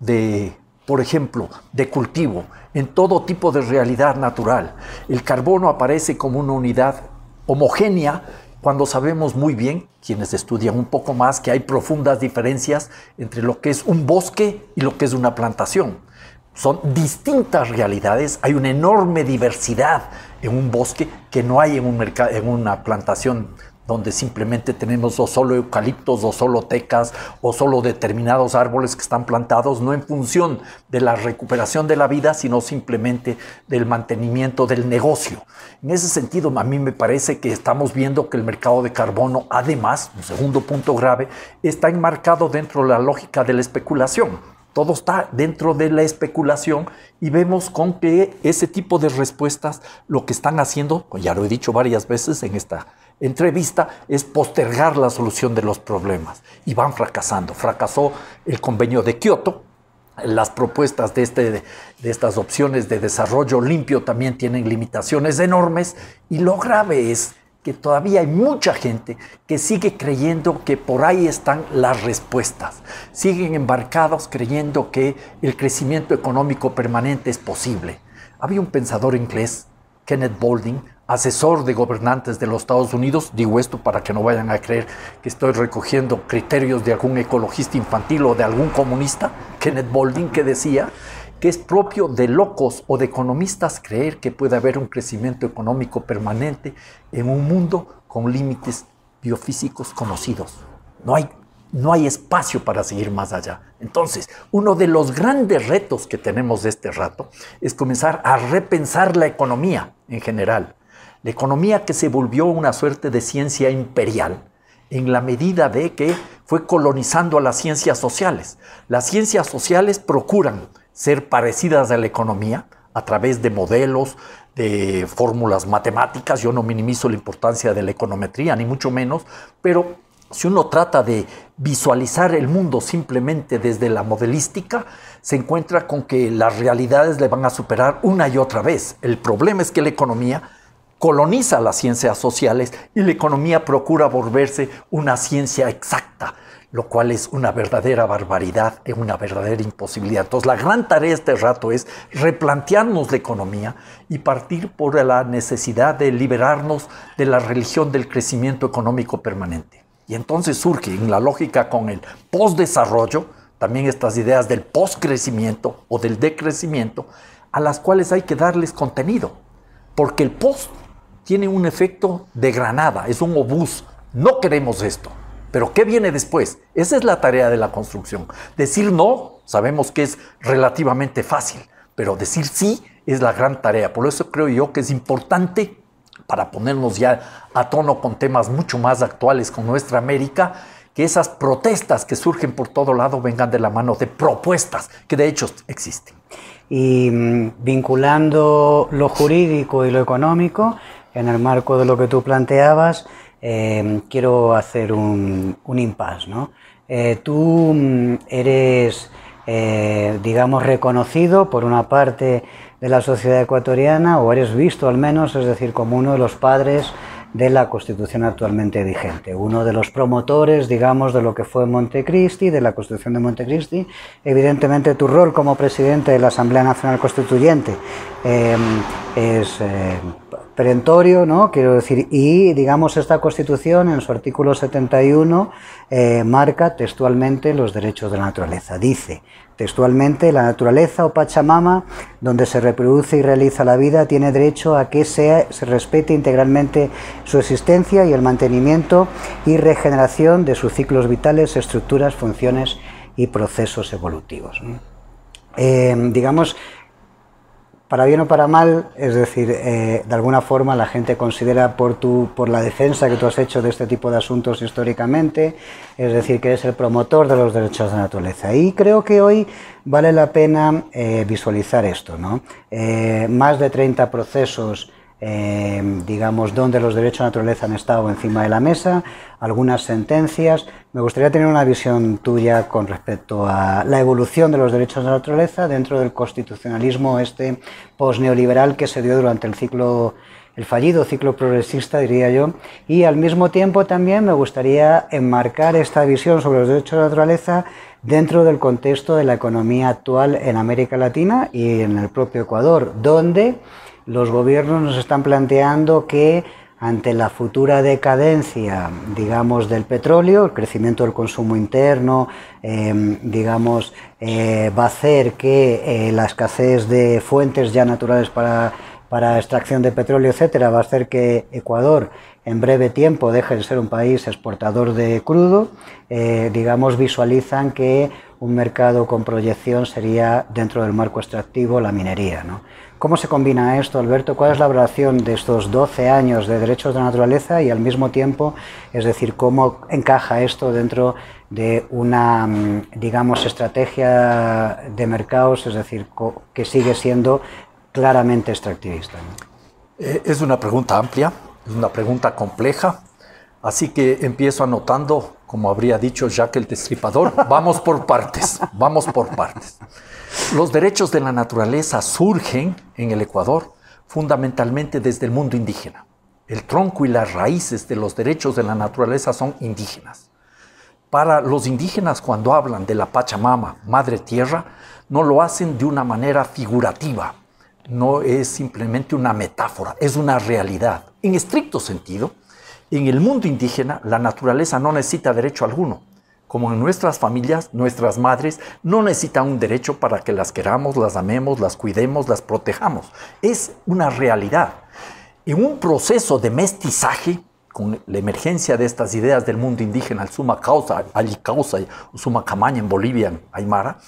C: de por ejemplo, de cultivo, en todo tipo de realidad natural. El carbono aparece como una unidad homogénea cuando sabemos muy bien, quienes estudian un poco más, que hay profundas diferencias entre lo que es un bosque y lo que es una plantación. Son distintas realidades, hay una enorme diversidad en un bosque que no hay en, un en una plantación donde simplemente tenemos o solo eucaliptos o solo tecas o solo determinados árboles que están plantados, no en función de la recuperación de la vida, sino simplemente del mantenimiento del negocio. En ese sentido, a mí me parece que estamos viendo que el mercado de carbono, además, un segundo punto grave, está enmarcado dentro de la lógica de la especulación. Todo está dentro de la especulación y vemos con que ese tipo de respuestas lo que están haciendo, pues ya lo he dicho varias veces en esta entrevista es postergar la solución de los problemas y van fracasando. Fracasó el convenio de Kioto. Las propuestas de, este, de estas opciones de desarrollo limpio también tienen limitaciones enormes y lo grave es que todavía hay mucha gente que sigue creyendo que por ahí están las respuestas. Siguen embarcados creyendo que el crecimiento económico permanente es posible. Había un pensador inglés, Kenneth Boulding, asesor de gobernantes de los Estados Unidos, digo esto para que no vayan a creer que estoy recogiendo criterios de algún ecologista infantil o de algún comunista, Kenneth Baldwin, que decía que es propio de locos o de economistas creer que puede haber un crecimiento económico permanente en un mundo con límites biofísicos conocidos. No hay, no hay espacio para seguir más allá. Entonces, uno de los grandes retos que tenemos de este rato es comenzar a repensar la economía en general la economía que se volvió una suerte de ciencia imperial en la medida de que fue colonizando a las ciencias sociales. Las ciencias sociales procuran ser parecidas a la economía a través de modelos, de fórmulas matemáticas. Yo no minimizo la importancia de la econometría, ni mucho menos, pero si uno trata de visualizar el mundo simplemente desde la modelística, se encuentra con que las realidades le van a superar una y otra vez. El problema es que la economía coloniza las ciencias sociales y la economía procura volverse una ciencia exacta, lo cual es una verdadera barbaridad, es una verdadera imposibilidad. Entonces, la gran tarea de este rato es replantearnos la economía y partir por la necesidad de liberarnos de la religión del crecimiento económico permanente. Y entonces surge en la lógica con el posdesarrollo también estas ideas del poscrecimiento o del decrecimiento, a las cuales hay que darles contenido, porque el post tiene un efecto de granada, es un obús. No queremos esto. Pero ¿qué viene después? Esa es la tarea de la construcción. Decir no, sabemos que es relativamente fácil, pero decir sí es la gran tarea. Por eso creo yo que es importante, para ponernos ya a tono con temas mucho más actuales con nuestra América, que esas protestas que surgen por todo lado vengan de la mano de propuestas que de hecho existen.
A: Y mm, vinculando lo jurídico y lo económico, en el marco de lo que tú planteabas, em, quiero hacer un, un impasse. ¿no? Eh, tú mm, eres, eh, digamos, reconocido por una parte de la sociedad ecuatoriana, o eres visto al menos, es decir, como uno de los padres de la constitución actualmente vigente, uno de los promotores, digamos, de lo que fue Montecristi, de la constitución de Montecristi. Evidentemente tu rol como presidente de la Asamblea Nacional Constituyente em, es eh, perentorio, ¿no? Quiero decir, y digamos esta Constitución en su artículo 71 eh, marca textualmente los derechos de la naturaleza. Dice textualmente, la naturaleza o Pachamama, donde se reproduce y realiza la vida, tiene derecho a que sea, se respete integralmente su existencia y el mantenimiento y regeneración de sus ciclos vitales, estructuras, funciones y procesos evolutivos. Eh, digamos, para bien o para mal, es decir, eh, de alguna forma la gente considera por, tu, por la defensa que tú has hecho de este tipo de asuntos históricamente, es decir, que eres el promotor de los derechos de la naturaleza. Y creo que hoy vale la pena eh, visualizar esto, ¿no? Eh, más de 30 procesos Em, digamos, donde los derechos de naturaleza han estado encima de la mesa, algunas sentencias. Me gustaría tener una visión tuya con respecto a la evolución de los derechos de naturaleza dentro del constitucionalismo este posneoliberal que se dio durante el ciclo el fallido ciclo progresista, diría yo, y al mismo tiempo también me gustaría enmarcar esta visión sobre los derechos de la naturaleza dentro del contexto de la economía actual en América Latina y en el propio Ecuador, donde los gobiernos nos están planteando que ante la futura decadencia, digamos, del petróleo, el crecimiento del consumo interno, em, digamos, eh, va a hacer que eh, la escasez de fuentes ya naturales para, para extracción de petróleo, etcétera, va a hacer que Ecuador en breve tiempo deje de ser un país exportador de crudo. Eh, digamos, visualizan que un mercado con proyección sería, dentro del marco extractivo, la minería. ¿no? ¿Cómo se combina esto, Alberto? ¿Cuál es la relación de estos 12 años de derechos de la naturaleza y al mismo tiempo, es decir, cómo encaja esto dentro de una, mm, digamos, estrategia de mercados, es
C: decir, que sigue siendo claramente extractivista? Eh, es una pregunta amplia, es una pregunta compleja, así que empiezo anotando como habría dicho Jacques el Destripador, vamos por partes, vamos por partes. Los derechos de la naturaleza surgen en el Ecuador fundamentalmente desde el mundo indígena. El tronco y las raíces de los derechos de la naturaleza son indígenas. Para los indígenas cuando hablan de la Pachamama, Madre Tierra, no lo hacen de una manera figurativa, no es simplemente una metáfora, es una realidad. En estricto sentido, en el mundo indígena, la naturaleza no necesita derecho alguno. Como en nuestras familias, nuestras madres no necesitan un derecho para que las queramos, las amemos, las cuidemos, las protejamos. Es una realidad. En un proceso de mestizaje, con la emergencia de estas ideas del mundo indígena, el Suma Causa, y Suma Camaña en Bolivia, en Aymara,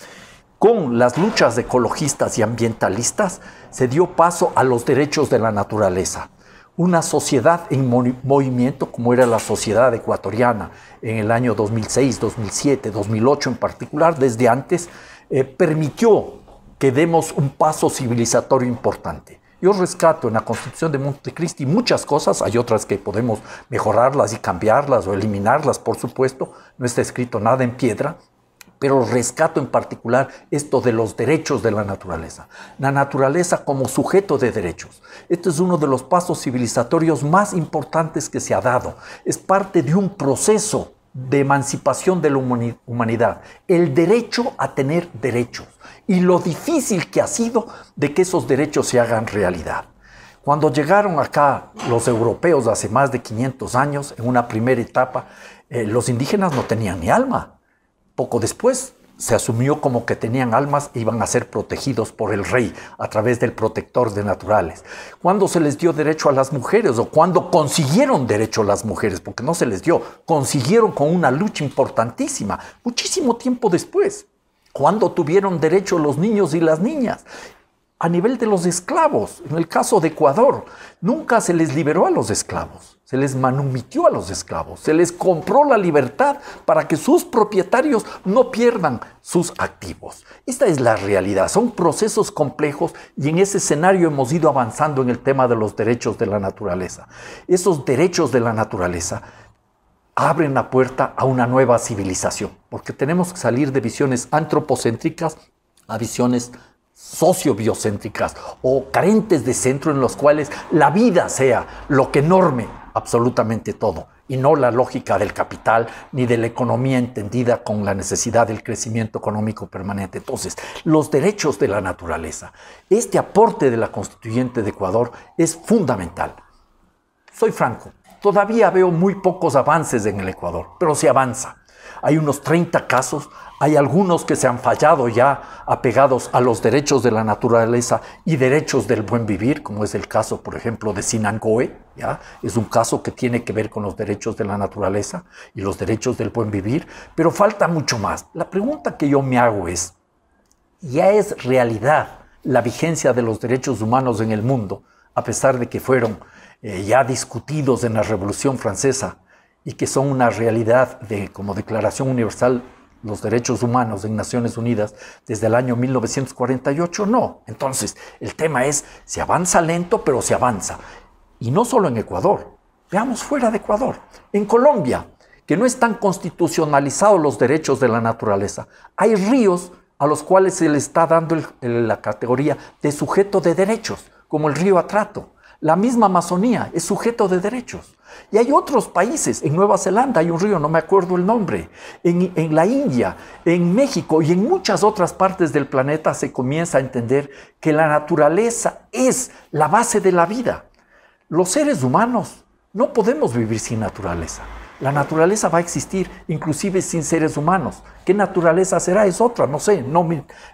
C: con las luchas ecologistas y ambientalistas, se dio paso a los derechos de la naturaleza una sociedad en movimiento como era la sociedad ecuatoriana en el año 2006, 2007, 2008 en particular, desde antes, eh, permitió que demos un paso civilizatorio importante. Yo rescato en la Constitución de Montecristi muchas cosas, hay otras que podemos mejorarlas y cambiarlas o eliminarlas, por supuesto, no está escrito nada en piedra, pero rescato en particular esto de los derechos de la naturaleza. La naturaleza como sujeto de derechos. Este es uno de los pasos civilizatorios más importantes que se ha dado. Es parte de un proceso de emancipación de la humanidad, el derecho a tener derechos y lo difícil que ha sido de que esos derechos se hagan realidad. Cuando llegaron acá los europeos hace más de 500 años, en una primera etapa, eh, los indígenas no tenían ni alma, poco después se asumió como que tenían almas e iban a ser protegidos por el rey a través del protector de naturales. ¿Cuándo se les dio derecho a las mujeres o cuándo consiguieron derecho a las mujeres? Porque no se les dio, consiguieron con una lucha importantísima, muchísimo tiempo después. ¿Cuándo tuvieron derecho los niños y las niñas? A nivel de los esclavos, en el caso de Ecuador, nunca se les liberó a los esclavos. Se les manumitió a los esclavos, se les compró la libertad para que sus propietarios no pierdan sus activos. Esta es la realidad, son procesos complejos y en ese escenario hemos ido avanzando en el tema de los derechos de la naturaleza. Esos derechos de la naturaleza abren la puerta a una nueva civilización, porque tenemos que salir de visiones antropocéntricas a visiones sociobiocéntricas o carentes de centro en los cuales la vida sea lo que norme absolutamente todo, y no la lógica del capital ni de la economía entendida con la necesidad del crecimiento económico permanente. Entonces, los derechos de la naturaleza. Este aporte de la constituyente de Ecuador es fundamental. Soy franco, todavía veo muy pocos avances en el Ecuador, pero se avanza. Hay unos 30 casos, hay algunos que se han fallado ya apegados a los derechos de la naturaleza y derechos del buen vivir, como es el caso, por ejemplo, de Sinangoe, ¿ya? Es un caso que tiene que ver con los derechos de la naturaleza y los derechos del buen vivir, pero falta mucho más. La pregunta que yo me hago es, ¿ya es realidad la vigencia de los derechos humanos en el mundo, a pesar de que fueron eh, ya discutidos en la Revolución Francesa y que son una realidad de, como Declaración Universal los derechos humanos en Naciones Unidas desde el año 1948? No. Entonces, el tema es, se avanza lento, pero se avanza. Y no solo en Ecuador. Veamos fuera de Ecuador. En Colombia, que no están constitucionalizados los derechos de la naturaleza, hay ríos a los cuales se le está dando la categoría de sujeto de derechos, como el río Atrato. La misma Amazonía es sujeto de derechos. Y hay otros países, en Nueva Zelanda hay un río, no me acuerdo el nombre, en, la India, en México y en muchas otras partes del planeta se comienza a entender que la naturaleza es la base de la vida. Los seres humanos no podemos vivir sin naturaleza. La naturaleza va a existir inclusive sin seres humanos. ¿Qué naturaleza será? Es otra, no sé, no,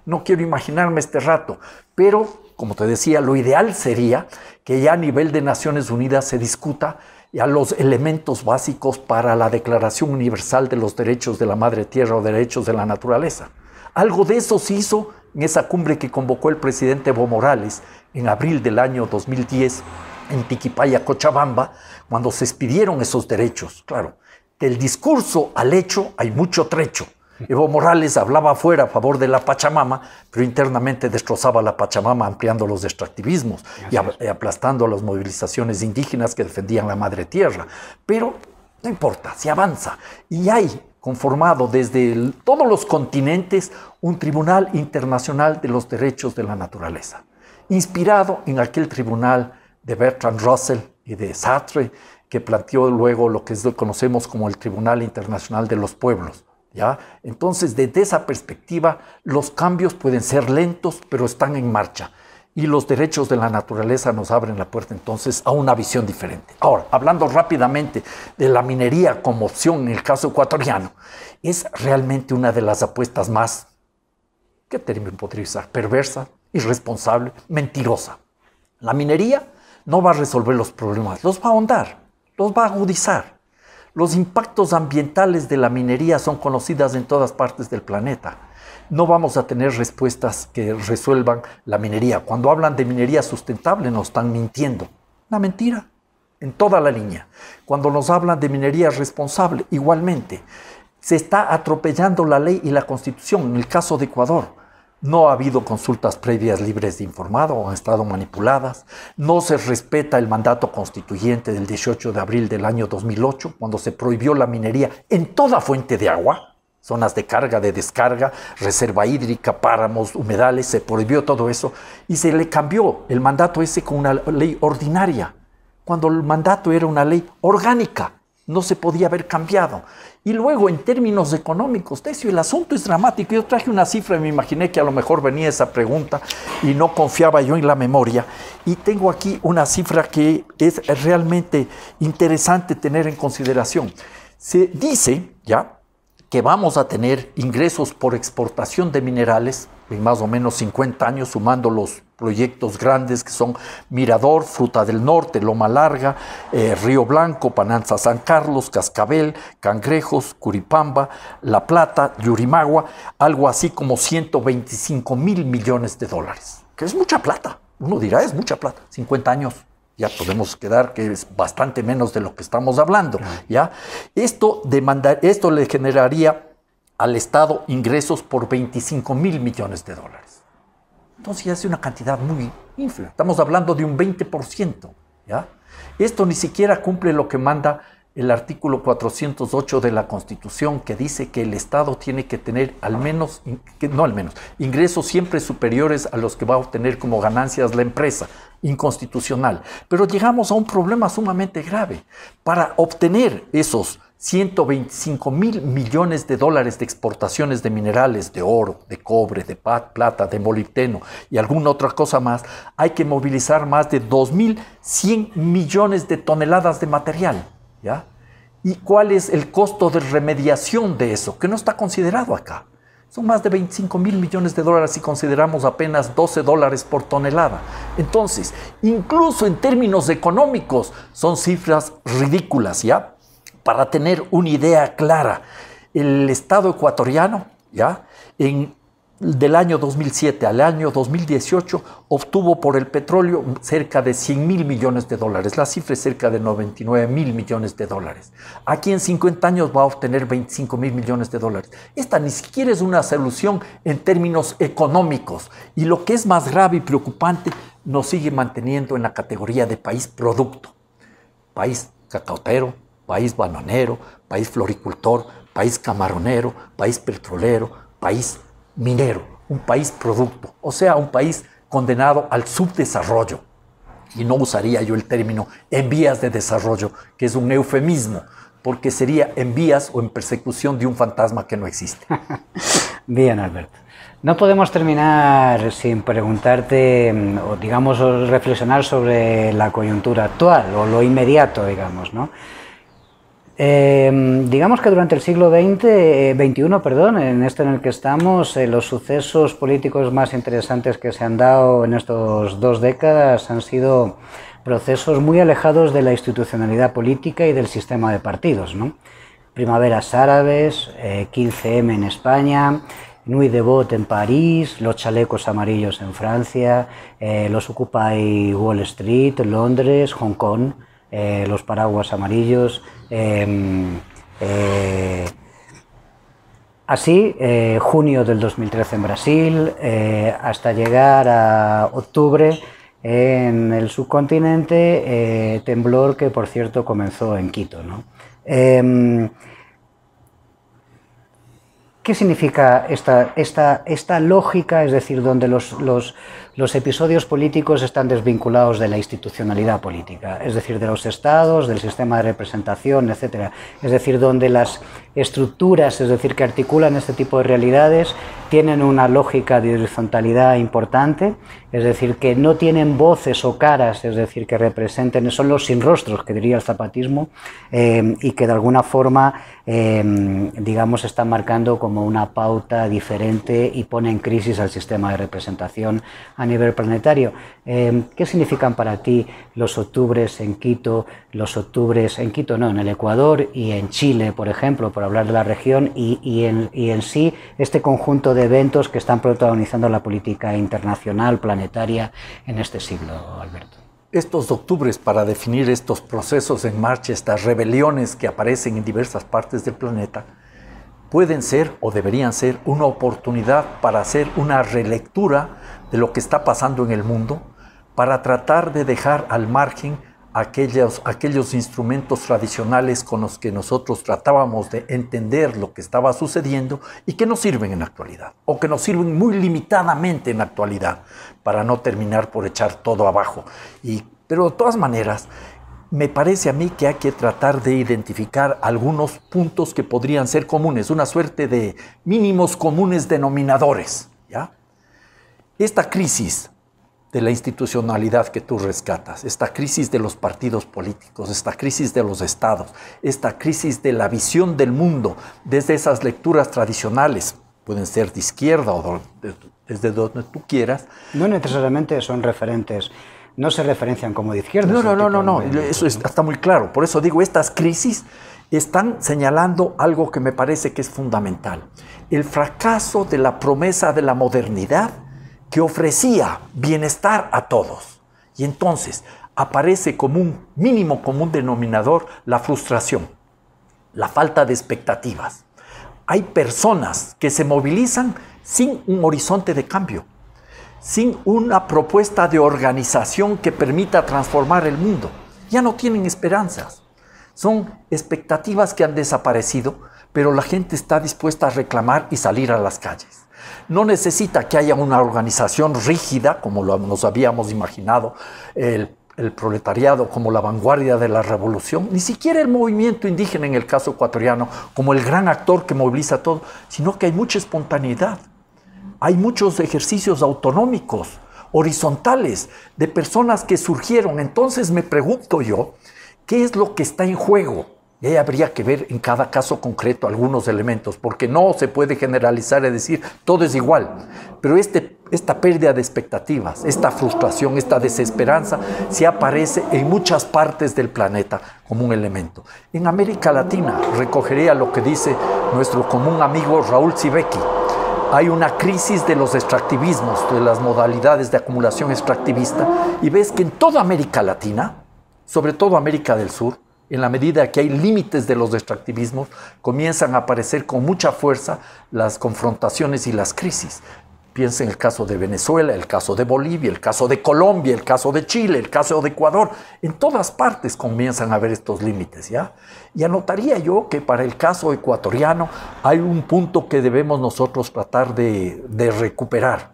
C: no quiero imaginarme este rato. Pero como te decía, lo ideal sería que ya a nivel de Naciones Unidas se discuta ya los elementos básicos para la Declaración Universal de los Derechos de la Madre Tierra o Derechos de la Naturaleza. Algo de eso se hizo en esa cumbre que convocó el presidente Evo Morales en abril del año 2010 en Tiquipaya, Cochabamba, cuando se expidieron esos derechos. Claro, del discurso al hecho hay mucho trecho. Evo Morales hablaba fuera a favor de la Pachamama, pero internamente destrozaba la Pachamama ampliando los extractivismos y, aplastando las movilizaciones indígenas que defendían la madre tierra. Pero no importa, se avanza. Y hay conformado desde todos los continentes un Tribunal Internacional de los Derechos de la Naturaleza, inspirado en aquel tribunal de Bertrand Russell y de Sartre, que planteó luego lo que conocemos como el Tribunal Internacional de los Pueblos, entonces, desde esa perspectiva, los cambios pueden ser lentos, pero están en marcha. Y los derechos de la naturaleza nos abren la puerta entonces a una visión diferente. Ahora, hablando rápidamente de la minería como opción en el caso ecuatoriano, es realmente una de las apuestas más, ¿qué término podría usar? Perversa, irresponsable, mentirosa. La minería no va a resolver los problemas, los va a ahondar, los va a agudizar. Los impactos ambientales de la minería son conocidas en todas partes del planeta. No vamos a tener respuestas que resuelvan la minería. Cuando hablan de minería sustentable nos están mintiendo. Una mentira, en toda la línea. Cuando nos hablan de minería responsable, igualmente. Se está atropellando la ley y la constitución en el caso de Ecuador no ha habido consultas previas libres de informado o han estado manipuladas. No se respeta el mandato constituyente del 18 de abril del año 2008, cuando se prohibió la minería en toda fuente de agua. Zonas de carga, de descarga, reserva hídrica, páramos, humedales, se prohibió todo eso y se le cambió el mandato ese con una ley ordinaria, cuando el mandato era una ley orgánica no se podía haber cambiado. Y luego, en términos económicos, Tecio, el asunto es dramático. Yo traje una cifra y me imaginé que a lo mejor venía esa pregunta y no confiaba yo en la memoria. Y tengo aquí una cifra que es realmente interesante tener en consideración. Se dice, ya, que vamos a tener ingresos por exportación de minerales en más o menos 50 años, sumando los proyectos grandes que son Mirador, Fruta del Norte, Loma Larga, eh, Río Blanco, Pananza San Carlos, Cascabel, Cangrejos, Curipamba, La Plata, Yurimagua, algo así como 125 mil millones de dólares, que es mucha plata. Uno dirá, es mucha plata, 50 años ya podemos quedar que es bastante menos de lo que estamos hablando, ¿ya? Esto, esto le generaría al Estado ingresos por 25 mil millones de dólares. Entonces ya es una cantidad muy infla. Estamos hablando de un 20%, ¿ya? Esto ni siquiera cumple lo que manda el artículo 408 de la Constitución que dice que el Estado tiene que tener al menos, no al menos, ingresos siempre superiores a los que va a obtener como ganancias la empresa inconstitucional. Pero llegamos a un problema sumamente grave. Para obtener esos 125 mil millones de dólares de exportaciones de minerales, de oro, de cobre, de plata, de molibdeno y alguna otra cosa más, hay que movilizar más de 2.100 millones de toneladas de material. ¿ya? ¿Y cuál es el costo de remediación de eso? Que no está considerado acá. Son más de 25 mil millones de dólares si consideramos apenas 12 dólares por tonelada. Entonces, incluso en términos económicos, son cifras ridículas, ¿ya? Para tener una idea clara, el Estado ecuatoriano, ¿ya? En del año 2007 al año 2018 obtuvo por el petróleo cerca de 100 mil millones de dólares. La cifra es cerca de 99 mil millones de dólares. Aquí en 50 años va a obtener 25 mil millones de dólares. Esta ni siquiera es una solución en términos económicos. Y lo que es más grave y preocupante, nos sigue manteniendo en la categoría de país producto. País cacautero, país bananero, país floricultor, país camaronero, país petrolero, país minero, un país producto, o sea, un país condenado al subdesarrollo. Y no usaría yo el término en vías de desarrollo, que es un eufemismo, porque sería en vías o en persecución de un fantasma que no existe.
A: Bien, Alberto. No podemos terminar sin preguntarte, mm, o digamos, reflexionar sobre la coyuntura actual o lo inmediato, digamos, ¿no? Em, digamos que durante el siglo XX, XXI, eh, perdón, en este en el que estamos, eh, los sucesos políticos más interesantes que se han dado en estas dos décadas han sido procesos muy alejados de la institucionalidad política y del sistema de partidos. Primaveras árabes, 15M eh, en España, Nuit de Bot en París, los chalecos amarillos en Francia, los Occupy Wall Street, Londres, Hong Kong. Eh, los paraguas amarillos. Em, eh, así, eh, junio del 2013 en Brasil, hasta llegar a octubre en el subcontinente, temblor que por cierto comenzó en Quito. Em, ¿Qué significa esta, lógica, es decir, donde los, los, episodios políticos están desvinculados de la institucionalidad política, es decir, de los estados, del sistema de representación, etcétera? Es decir, donde las estructuras, es decir, que articulan este tipo de realidades, tienen una lógica de horizontalidad importante, es decir, que no tienen voces o caras, es decir, que representen, son los sin rostros, que diría el zapatismo, eh, y que de alguna forma, eh, digamos, están marcando como una pauta diferente y ponen crisis al sistema de representación a nivel planetario. Eh, ¿Qué significan para ti los octubres en Quito, los octubres en Quito, no, en el Ecuador y en Chile, por ejemplo, por hablar de la región, y, y en sí este conjunto de eventos que están protagonizando la política internacional,
C: planetaria, en este siglo, Alberto. Estos octubres para definir estos procesos en marcha, estas rebeliones que aparecen en diversas partes del planeta, pueden ser o deberían ser una oportunidad para hacer una relectura de lo que está pasando en el mundo, para tratar de dejar al margen aquellos, aquellos instrumentos tradicionales con los que nosotros tratábamos de entender lo que estaba sucediendo y que no sirven en la actualidad, o que nos sirven muy limitadamente en la actualidad, para no terminar por echar todo abajo. Y, pero de todas maneras, me parece a mí que hay que tratar de identificar algunos puntos que podrían ser comunes, una suerte de mínimos comunes denominadores. ¿ya? Esta crisis de la institucionalidad que tú rescatas, esta crisis de los partidos políticos, esta crisis de los estados, esta crisis de la visión del mundo desde esas lecturas tradicionales, pueden ser de izquierda o desde donde tú quieras. No necesariamente son referentes, no se referencian como de izquierda. No, no, no, no, no, eso está muy claro. Por eso digo, estas crisis están señalando algo que me parece que es fundamental. El fracaso de la promesa de la modernidad que ofrecía bienestar a todos. Y entonces aparece como un mínimo común denominador la frustración, la falta de expectativas. Hay personas que se movilizan sin un horizonte de cambio, sin una propuesta de organización que permita transformar el mundo. Ya no tienen esperanzas. Son expectativas que han desaparecido, pero la gente está dispuesta a reclamar y salir a las calles. No necesita que haya una organización rígida, como nos habíamos imaginado, el, el, proletariado como la vanguardia de la revolución, ni siquiera el movimiento indígena en el caso ecuatoriano como el gran actor que moviliza todo, sino que hay mucha espontaneidad, hay muchos ejercicios autonómicos, horizontales, de personas que surgieron. Entonces me pregunto yo, ¿qué es lo que está en juego? Y ahí habría que ver en cada caso concreto algunos elementos, porque no se puede generalizar y decir todo es igual. Pero este, esta pérdida de expectativas, esta frustración, esta desesperanza, se aparece en muchas partes del planeta como un elemento. En América Latina recogería lo que dice nuestro común amigo Raúl Sibeki. Hay una crisis de los extractivismos, de las modalidades de acumulación extractivista, y ves que en toda América Latina, sobre todo América del Sur, en la medida que hay límites de los extractivismos, comienzan a aparecer con mucha fuerza las confrontaciones y las crisis. Piensa en el caso de Venezuela, el caso de Bolivia, el caso de Colombia, el caso de Chile, el caso de Ecuador. En todas partes comienzan a haber estos límites, ¿ya? Y anotaría yo que para el caso ecuatoriano hay un punto que debemos nosotros tratar de recuperar.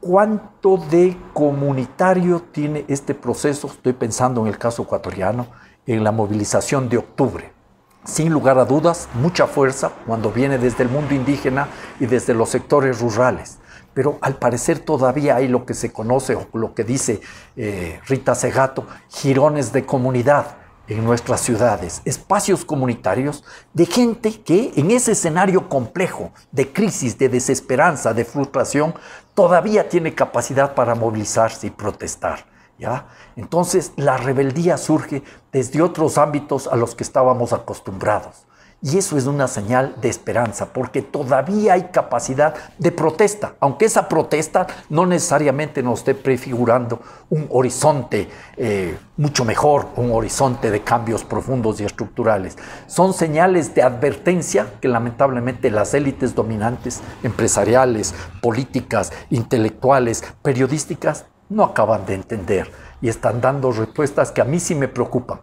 C: ¿Cuánto de comunitario tiene este proceso? Estoy pensando en el caso ecuatoriano en la movilización de octubre. Sin lugar a dudas, mucha fuerza cuando viene desde el mundo indígena y desde los sectores rurales. Pero al parecer todavía hay lo que se conoce o lo que dice eh, Rita Segato, girones de comunidad en nuestras ciudades, espacios comunitarios de gente que en ese escenario complejo de crisis, de desesperanza, de frustración, todavía tiene capacidad para movilizarse y protestar. Entonces la rebeldía surge desde otros ámbitos a los que estábamos acostumbrados. Y eso es una señal de esperanza, porque todavía hay capacidad de protesta, aunque esa protesta no necesariamente nos esté prefigurando un horizonte eh, mucho mejor, un horizonte de cambios profundos y estructurales. Son señales de advertencia que lamentablemente las élites dominantes, empresariales, políticas, intelectuales, periodísticas, no acaban de entender y están dando respuestas que a mí sí me preocupan,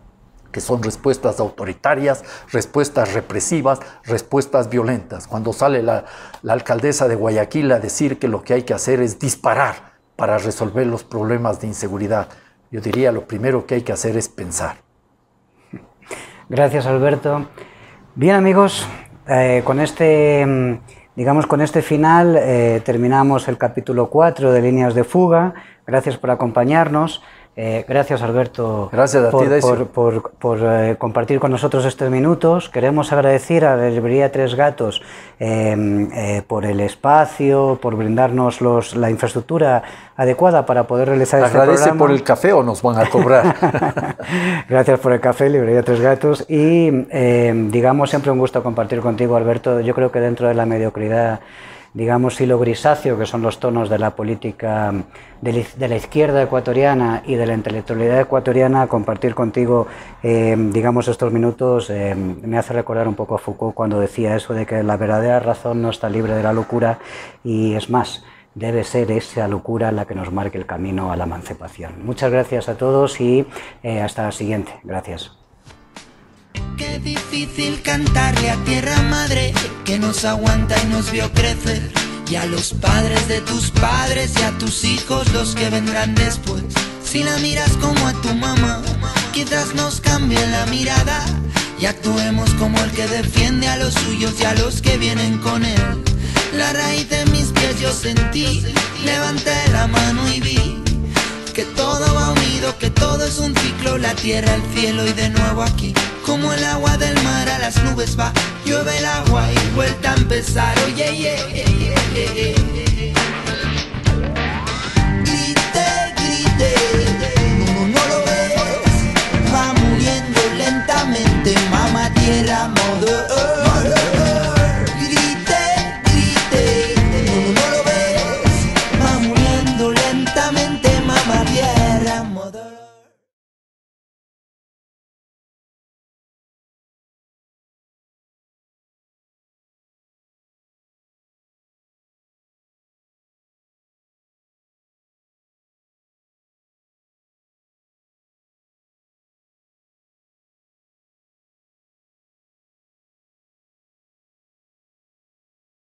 C: que son respuestas autoritarias, respuestas represivas, respuestas violentas. Cuando sale la, alcaldesa de Guayaquil a decir que lo que hay que hacer es disparar para resolver los problemas de inseguridad, yo diría lo primero que hay que hacer es pensar.
A: Gracias Alberto. Bien amigos, eh, con este... Mm, digamos, con este final eh, terminamos el capítulo 4 de Líneas de Fuga. Gracias por acompañarnos. Eh, gracias, Alberto. Gracias por, eh, compartir con nosotros estos minutos. Queremos agradecer a la librería Tres Gatos em, eh, por el espacio, por brindarnos los, la infraestructura adecuada para poder realizar este programa. Agradece por el
C: café o nos van a cobrar.
A: gracias por el café, librería Tres Gatos. Y em, digamos, siempre un gusto compartir contigo, Alberto. Yo creo que dentro de la mediocridad digamos, lo grisáceo, que son los tonos de la política de la izquierda ecuatoriana y de la intelectualidad ecuatoriana, compartir contigo, eh, digamos, estos minutos eh, me hace recordar un poco a Foucault cuando decía eso de que la verdadera razón no está libre de la locura y es más, debe ser esa locura la que nos marque el camino a la emancipación. Muchas gracias a todos y eh, hasta la siguiente. Gracias.
B: Qué difícil cantarle a tierra madre que nos aguanta y nos vio crecer. Y a los padres de tus padres y a tus hijos los que vendrán después. Si la miras como a tu mamá, quizás nos cambie la mirada y actuemos como el que defiende a los suyos y a los que vienen con él. La raíz de mis pies yo sentí, levanté la mano y vi que todo va unido, que todo es un ciclo, la tierra, el cielo y de nuevo aquí. Como el agua del mar a las nubes va, llueve el agua y vuelta a empezar. Oye, oh, yeah, yeah, yeah, Grite, grite, no, no lo ves, va muriendo lentamente, mamá tierra, modo